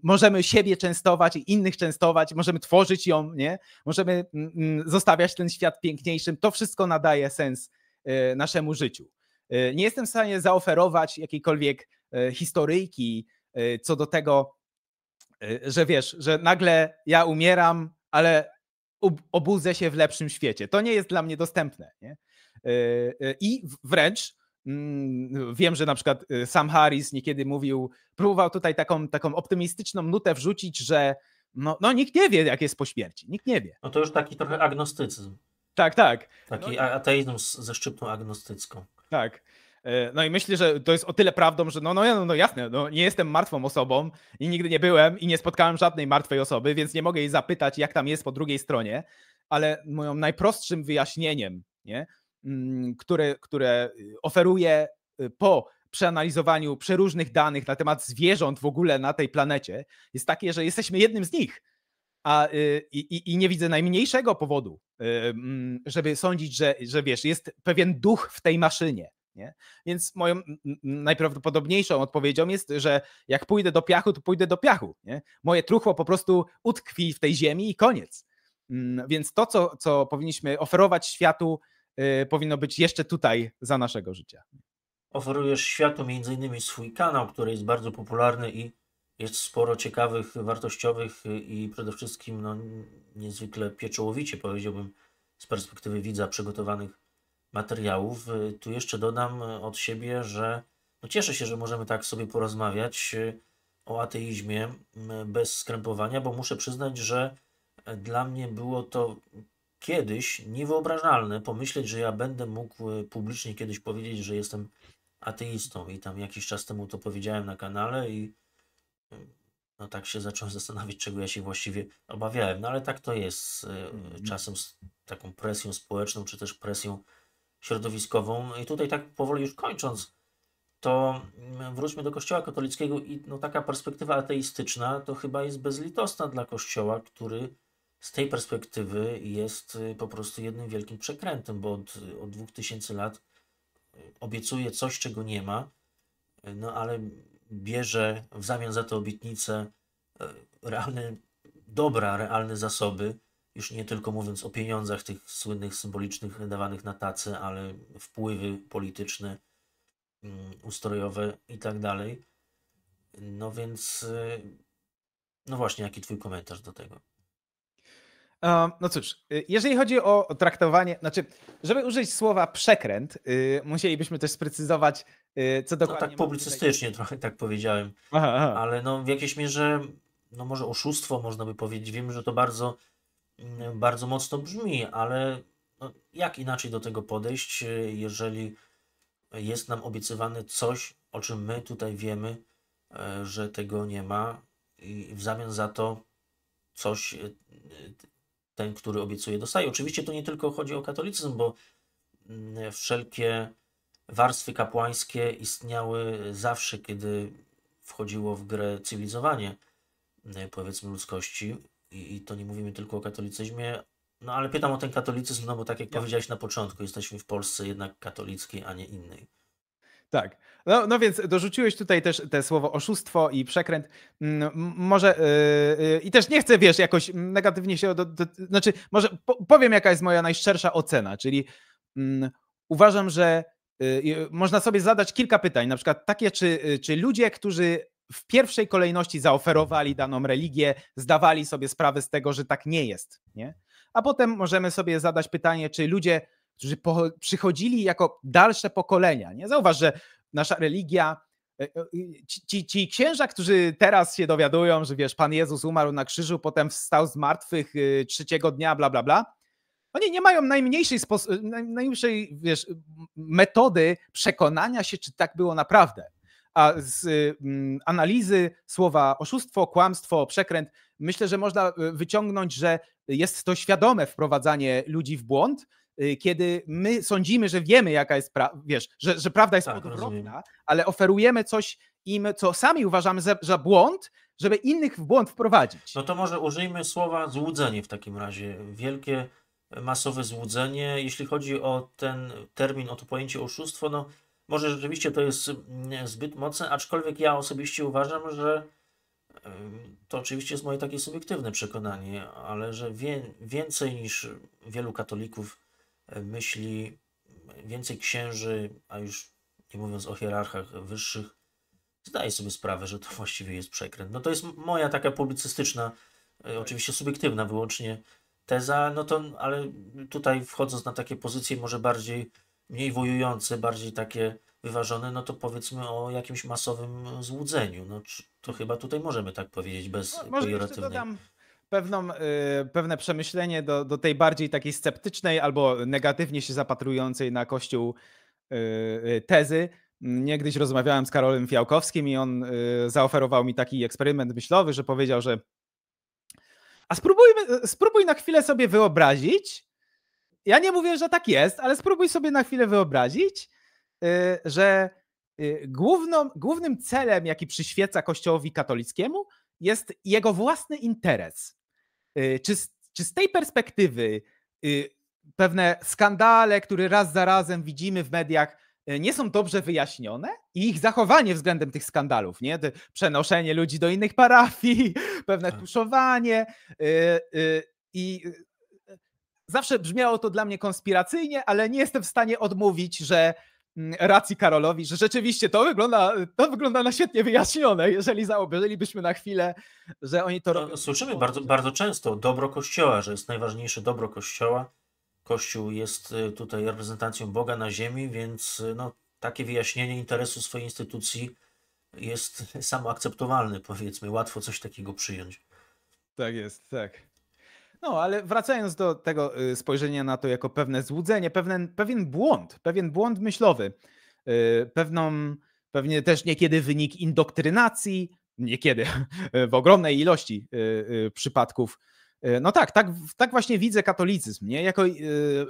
możemy siebie częstować i innych częstować, możemy tworzyć ją, nie? możemy zostawiać ten świat piękniejszym. To wszystko nadaje sens naszemu życiu. Nie jestem w stanie zaoferować jakiejkolwiek historyjki co do tego, Y, że wiesz, że nagle ja umieram, ale obudzę się w lepszym świecie. To nie jest dla mnie dostępne. Nie? Y, y, I wręcz mm, wiem, że na przykład Sam Harris niekiedy mówił, próbował tutaj taką, taką optymistyczną nutę wrzucić, że no, no nikt nie wie, jak jest po śmierci. Nikt nie wie. No to już taki trochę agnostycyzm. Tak, tak. Taki no, ateizm ze szczyptą agnostycką. Tak. E, no i myślę, że to jest o tyle prawdą, że no, no, no, no jasne, no, nie jestem martwą osobą i nigdy nie byłem i nie spotkałem żadnej martwej osoby, więc nie mogę jej zapytać, jak tam jest po drugiej stronie, ale moją najprostszym wyjaśnieniem, nie, mm, które, które y, oferuję y, po przeanalizowaniu przeróżnych danych na temat zwierząt w ogóle na tej planecie, jest takie, że jesteśmy jednym z nich. A, y, i, i, i, nie widzę najmniejszego powodu, mm, żeby sądzić, że, że wiesz, jest pewien duch w tej maszynie, nie? Więc moją najprawdopodobniejszą odpowiedzią jest, że jak pójdę do piachu, to pójdę do piachu. Nie? Moje truchło po prostu utkwi w tej ziemi i koniec. Mm, więc to, co, co powinniśmy oferować światu, yy, powinno być jeszcze tutaj za naszego życia. Oferujesz światu między innymi swój kanał, który jest bardzo popularny i jest sporo ciekawych, wartościowych y, i przede wszystkim no, niezwykle pieczołowicie, powiedziałbym, z perspektywy widza przygotowanych materiałów. Y, tu jeszcze dodam y, od siebie, że no cieszę się, że możemy tak sobie porozmawiać y, o ateizmie bez skrępowania, bo muszę przyznać, że e, dla mnie było to kiedyś niewyobrażalne pomyśleć, że ja będę mógł publicznie kiedyś powiedzieć, że jestem ateistą. I tam jakiś czas temu to powiedziałem na kanale i no tak się zacząłem *laughs* zastanawiać, czego ja się właściwie obawiałem. No ale tak to jest mhm. czasem z taką presją społeczną, czy też presją środowiskową. No I tutaj tak powoli już kończąc, to mm, wróćmy do Kościoła katolickiego i no, taka perspektywa ateistyczna to chyba jest bezlitosna dla Kościoła, który z tej perspektywy jest y, po prostu jednym wielkim przekrętem, bo od, od 2000 lat y, obiecuje coś, czego nie ma, y, no ale bierze w zamian za te obietnice realne dobra, realne zasoby, już nie tylko mówiąc o pieniądzach tych słynnych, symbolicznych dawanych na tacy, ale wpływy polityczne, mm, ustrojowe i tak dalej. No więc, e, no właśnie, jaki Twój komentarz do tego? No cóż, e, jeżeli chodzi o traktowanie, znaczy, żeby użyć słowa przekręt, e, musielibyśmy też sprecyzować, co dokładnie. No tak publicystycznie tutaj... trochę tak powiedziałem, aha, aha. ale no w jakiejś mierze, no może oszustwo można by powiedzieć. Wiem, że to bardzo bardzo mocno brzmi, ale no, jak inaczej do tego podejść, jeżeli jest nam obiecywane coś, o czym my tutaj wiemy, e, że tego nie ma, i w zamian za to coś e, ten, który obiecuje, dostaje. Oczywiście to nie tylko chodzi o katolicyzm, bo mm, wszelkie warstwy kapłańskie istniały zawsze, kiedy wchodziło w grę cywilizowanie, e, powiedzmy, ludzkości. I, I, to nie mówimy tylko o katolicyzmie. No ale pytam o ten katolicyzm, no bo tak jak ja. powiedziałeś na początku, jesteśmy w Polsce jednak katolickiej, a nie innej. Tak. No, no więc dorzuciłeś tutaj też te słowo oszustwo i przekręt. Mm, może yy, yy, i też nie chcę, wiesz, jakoś negatywnie się. Do, do, znaczy, może po, powiem, jaka jest moja najszczersza ocena, czyli yy, uważam, że y, y, można sobie zadać kilka pytań, na przykład takie, czy, y, czy ludzie, którzy w pierwszej kolejności zaoferowali daną religię, zdawali sobie sprawę z tego, że tak nie jest. Nie? A potem możemy sobie zadać pytanie, czy ludzie, którzy po, przychodzili jako dalsze pokolenia, nie? zauważ, że nasza religia, e, e, ci, ci księża, którzy teraz się dowiadują, że wiesz, Pan Jezus umarł na krzyżu, potem wstał z martwych y, trzeciego dnia, bla, bla, bla, oni nie mają najmniejszej, najmniejszej wiesz, metody przekonania się, czy tak było naprawdę a z mm, analizy słowa oszustwo, kłamstwo, przekręt, myślę, że można e, wyciągnąć, że jest to świadome wprowadzanie ludzi w błąd, y, kiedy my sądzimy, że wiemy, jaka jest prawda, wiesz, że, że, prawda jest tak, podobna, ale oferujemy coś im, co sami uważamy za, za błąd, żeby innych w błąd wprowadzić. No to może użyjmy słowa złudzenie w takim razie. Wielkie, masowe złudzenie. Jeśli chodzi o ten termin, o to pojęcie oszustwo, no może rzeczywiście to jest mm, zbyt mocne, aczkolwiek ja osobiście uważam, że to oczywiście jest moje takie subiektywne przekonanie, ale że wie, więcej niż wielu katolików e, myśli, więcej księży, a już nie mówiąc o hierarchach wyższych, zdaje sobie sprawę, że to *laughs* właściwie jest przekręt. No to jest moja taka publicystyczna, e, tak. oczywiście subiektywna wyłącznie teza, no to, ale tutaj wchodząc na takie pozycje może bardziej mniej wojujące, bardziej takie wyważone, no to powiedzmy o jakimś masowym złudzeniu. No, to chyba tutaj możemy tak powiedzieć bez no, pejoratywnej pewną, e, pewne przemyślenie do, do tej bardziej takiej sceptycznej albo negatywnie się zapatrującej na Kościół e, e, tezy. Niegdyś rozmawiałem z Karolem Fiałkowskim i on zaoferował mi taki eksperyment myślowy, że powiedział, że a spróbujmy, spróbuj na chwilę sobie wyobrazić, ja nie mówię, że tak jest, ale spróbuj sobie na chwilę wyobrazić, y, że y, główną, głównym celem, jaki przyświeca Kościołowi katolickiemu, jest jego własny interes. Y, czy z, czy z tej perspektywy pewne skandale, które raz za razem widzimy w mediach, nie są dobrze wyjaśnione i ich zachowanie względem tych skandalów, nie? Przenoszenie ludzi do innych parafii, *laughs* pewne tak. tuszowanie i Zawsze brzmiało to dla mnie konspiracyjnie, ale nie jestem w stanie odmówić, że mm, racji Karolowi, że rzeczywiście to wygląda, to wygląda na świetnie wyjaśnione, jeżeli zauważylibyśmy na chwilę, że oni to no, robią. Słyszymy bardzo, bardzo często dobro Kościoła, że jest najważniejsze dobro Kościoła. Kościół jest y, tutaj reprezentacją Boga na ziemi, więc y, no, takie wyjaśnienie interesu swojej instytucji jest *laughs* samoakceptowalne, powiedzmy. Łatwo coś takiego przyjąć. Tak jest, tak. No, ale wracając do tego y, spojrzenia na to jako pewne złudzenie, pewien, pewien błąd, pewien błąd myślowy, y, pewną, pewnie też niekiedy wynik indoktrynacji, niekiedy *laughs* w ogromnej ilości y, przypadków. No tak, tak, tak właśnie widzę katolicyzm. Nie? Jako, y,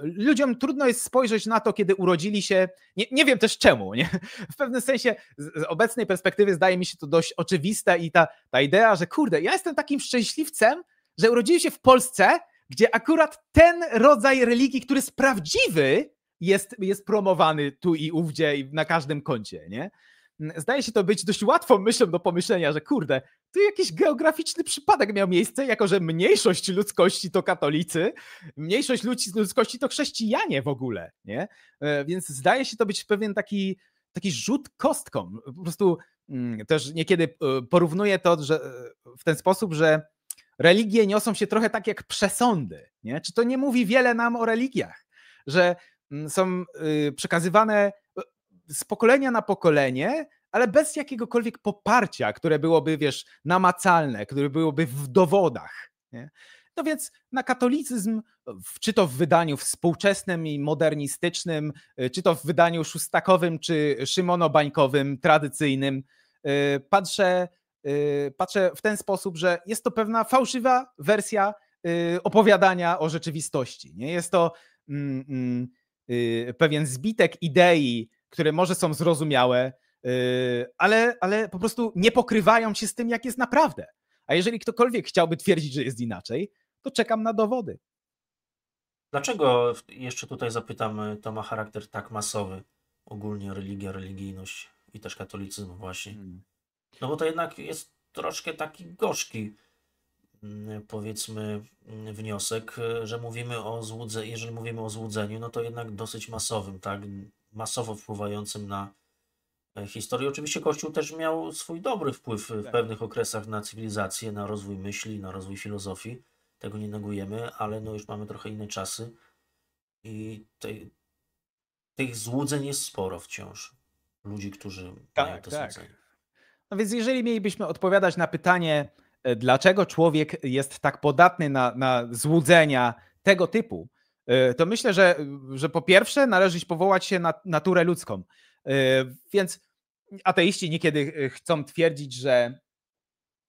ludziom trudno jest spojrzeć na to, kiedy urodzili się. Nie, nie wiem też czemu. Nie? *laughs* W pewnym sensie z, z, obecnej perspektywy zdaje mi się to dość oczywiste i ta, ta idea, że kurde, ja jestem takim szczęśliwcem, że urodziłem się w Polsce, gdzie akurat ten rodzaj religii, który jest prawdziwy, jest, jest promowany tu i ówdzie i na każdym kącie, nie? Zdaje się to być dość łatwą myślą do pomyślenia, że kurde, tu jakiś geograficzny przypadek miał miejsce, jako że mniejszość ludzkości to katolicy, mniejszość ludzi z ludzkości to chrześcijanie w ogóle, nie? E, więc zdaje się to być pewien taki, taki rzut kostką. Po prostu mm, też niekiedy e, porównuję to że w ten sposób, że religie niosą się trochę tak jak przesądy. Nie? Czy to nie mówi wiele nam o religiach, że mm, są y, przekazywane y, z pokolenia na pokolenie, ale bez jakiegokolwiek poparcia, które byłoby, wiesz, namacalne, które byłoby w dowodach. Nie? No więc na katolicyzm, czy to w wydaniu współczesnym i modernistycznym, y, czy to w wydaniu szóstakowym, czy szymonobańkowym, tradycyjnym, patrzę Y, patrzę w ten sposób, że jest to pewna fałszywa wersja y, opowiadania o rzeczywistości. Nie jest to mm, mm, y, pewien zbitek idei, które może są zrozumiałe, ale, ale po prostu nie pokrywają się z tym, jak jest naprawdę. A jeżeli ktokolwiek chciałby twierdzić, że jest inaczej, to czekam na dowody. Dlaczego, jeszcze tutaj zapytam, to ma charakter tak masowy? Ogólnie religia, religijność i też katolicyzm właśnie. Hmm. No bo to jednak jest troszkę taki gorzki, mm, powiedzmy, mm, wniosek, e, że mówimy o złudzeniu, jeżeli mówimy o złudzeniu, no to jednak dosyć masowym, tak, masowo wpływającym na e, historię. Oczywiście Kościół też miał swój dobry wpływ w tak. pewnych okresach na cywilizację, na rozwój myśli, na rozwój filozofii. Tego nie negujemy, ale no już mamy trochę inne czasy i te, tych złudzeń jest sporo wciąż. Ludzi, którzy tak, mają te tak. Złudzenia. No więc jeżeli mielibyśmy odpowiadać na pytanie, e, dlaczego człowiek jest tak podatny na, na złudzenia tego typu, e, to myślę, że, że po pierwsze należy powołać się na naturę ludzką. E, więc ateiści niekiedy chcą twierdzić, że,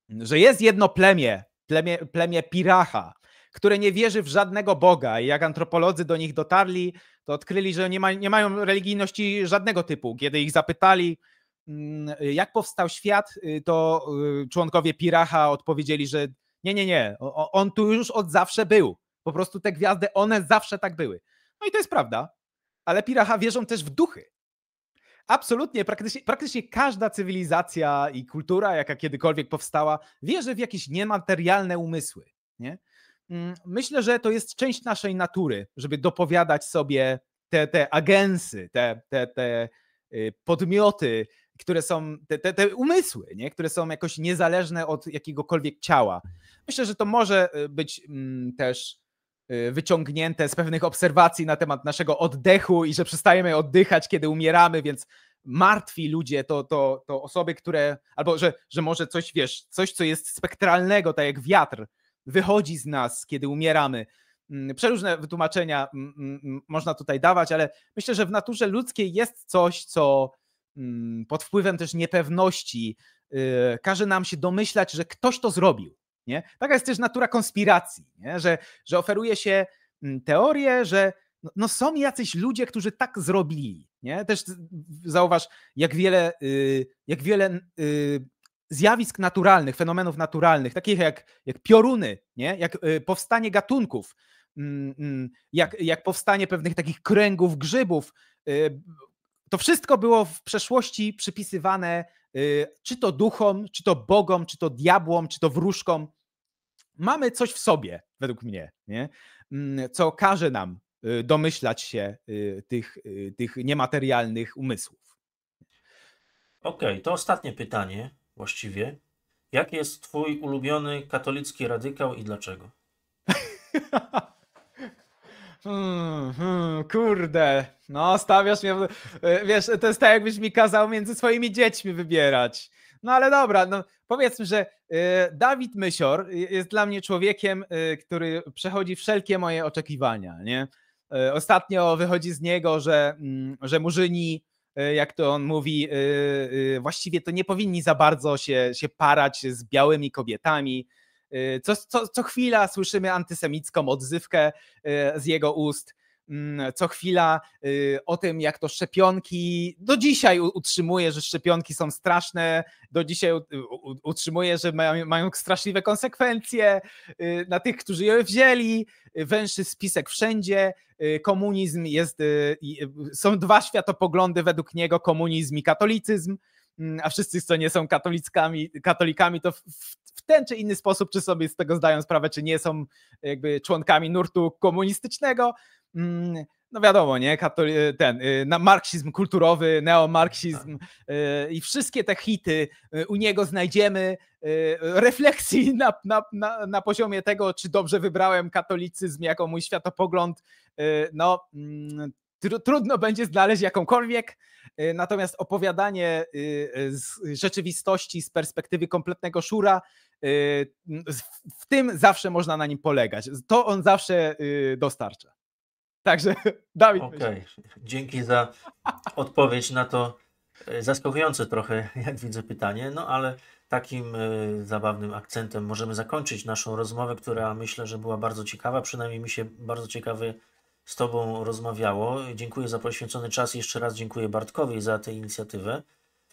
że jest jedno plemię, plemię, plemię Piracha, które nie wierzy w żadnego Boga. I jak antropolodzy do nich dotarli, to odkryli, że nie, ma, nie mają religijności żadnego typu. Kiedy ich zapytali, Mm, jak powstał świat, y, to y, członkowie Piracha odpowiedzieli, że nie, nie, nie, on tu już od zawsze był. Po prostu te gwiazdy, one zawsze tak były. No i to jest prawda, ale Piracha wierzą też w duchy. Absolutnie, praktycznie, praktycznie każda cywilizacja i kultura, jaka kiedykolwiek powstała, wierzy w jakieś niematerialne umysły. Nie? Mm, myślę, że to jest część naszej natury, żeby dopowiadać sobie te, te agensy, te, te, te y, podmioty, które są, te, te, te, umysły, nie? które są jakoś niezależne od jakiegokolwiek ciała. Myślę, że to może y, być mm, też y, wyciągnięte z pewnych obserwacji na temat naszego oddechu i że przestajemy oddychać, kiedy umieramy, więc martwi ludzie to, to, to osoby, które, albo że, że może coś, wiesz, coś, co jest spektralnego, tak jak wiatr, wychodzi z nas, kiedy umieramy. Mm, przeróżne wytłumaczenia mm, mm, można tutaj dawać, ale myślę, że w naturze ludzkiej jest coś, co Mm, pod wpływem też niepewności y, każe nam się domyślać, że ktoś to zrobił. Nie? Taka jest też natura konspiracji, nie? Że, że oferuje się mm, teorię, że no, no, są jacyś ludzie, którzy tak zrobili. Nie? Też zauważ, jak wiele, y, jak wiele y, zjawisk naturalnych, fenomenów naturalnych, takich jak, jak pioruny, nie? jak powstanie gatunków, mm, jak, jak powstanie pewnych takich kręgów grzybów, to wszystko było w przeszłości przypisywane y, czy to duchom, czy to bogom, czy to diabłom, czy to wróżkom. Mamy coś w sobie, według mnie, nie? Mm, co każe nam y, domyślać się y, tych, tych niematerialnych umysłów. Okej, okay, to ostatnie pytanie właściwie. Jaki jest twój ulubiony katolicki radykał i dlaczego? *laughs* hmm, hmm kurde, no stawiasz mnie, e, wiesz, to jest tak jakbyś mi kazał między swoimi dziećmi wybierać. No ale dobra, no powiedzmy, że e, Dawid Mysior jest dla mnie człowiekiem, e, który przechodzi wszelkie moje oczekiwania, nie? Ostatnio wychodzi z niego, że, mm, że murzyni, jak to on mówi, właściwie to nie powinni za bardzo się, się parać z białymi kobietami. Co, co, co chwila słyszymy antysemicką odzywkę z jego ust. Mm, co chwila y, o tym, jak to szczepionki. Do dzisiaj utrzymuje, że szczepionki są straszne, do dzisiaj utrzymuje, że mają, mają straszliwe konsekwencje y, na tych, którzy je wzięli. Y, węższy spisek wszędzie. Komunizm jest. Są dwa światopoglądy według niego: komunizm i katolicyzm. Mm, a wszyscy, co nie są katolickami, katolikami, to w, w ten czy inny sposób, czy sobie z tego zdają sprawę, czy nie są jakby członkami nurtu komunistycznego. Mm, no wiadomo, nie, Katoli- y, ten y, marksizm kulturowy, neomarksizm tak. y, i wszystkie te hity y, u niego znajdziemy refleksji *laughs* na, na, na, na, poziomie tego, czy dobrze wybrałem katolicyzm jako mój światopogląd. no, mm, tr- trudno będzie znaleźć jakąkolwiek, natomiast opowiadanie z rzeczywistości z perspektywy kompletnego szura w tym zawsze można na nim polegać. To on zawsze dostarcza. Także *laughs* Dawid. Okay. Dzięki za odpowiedź na to e, zaskakujące trochę, *laughs* jak widzę, pytanie, no ale takim e, zabawnym akcentem możemy zakończyć naszą rozmowę, która myślę, że była bardzo ciekawa, przynajmniej mi się bardzo ciekawy z Tobą rozmawiało. Dziękuję za poświęcony czas. Jeszcze raz dziękuję Bartkowi za tę inicjatywę.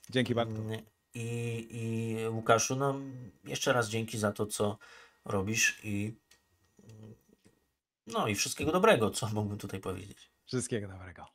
Dzięki Bartku. Mm, I, i Łukaszu, no jeszcze raz dzięki za to, co robisz i no i wszystkiego dobrego, co mógłbym tutaj powiedzieć. Wszystkiego dobrego.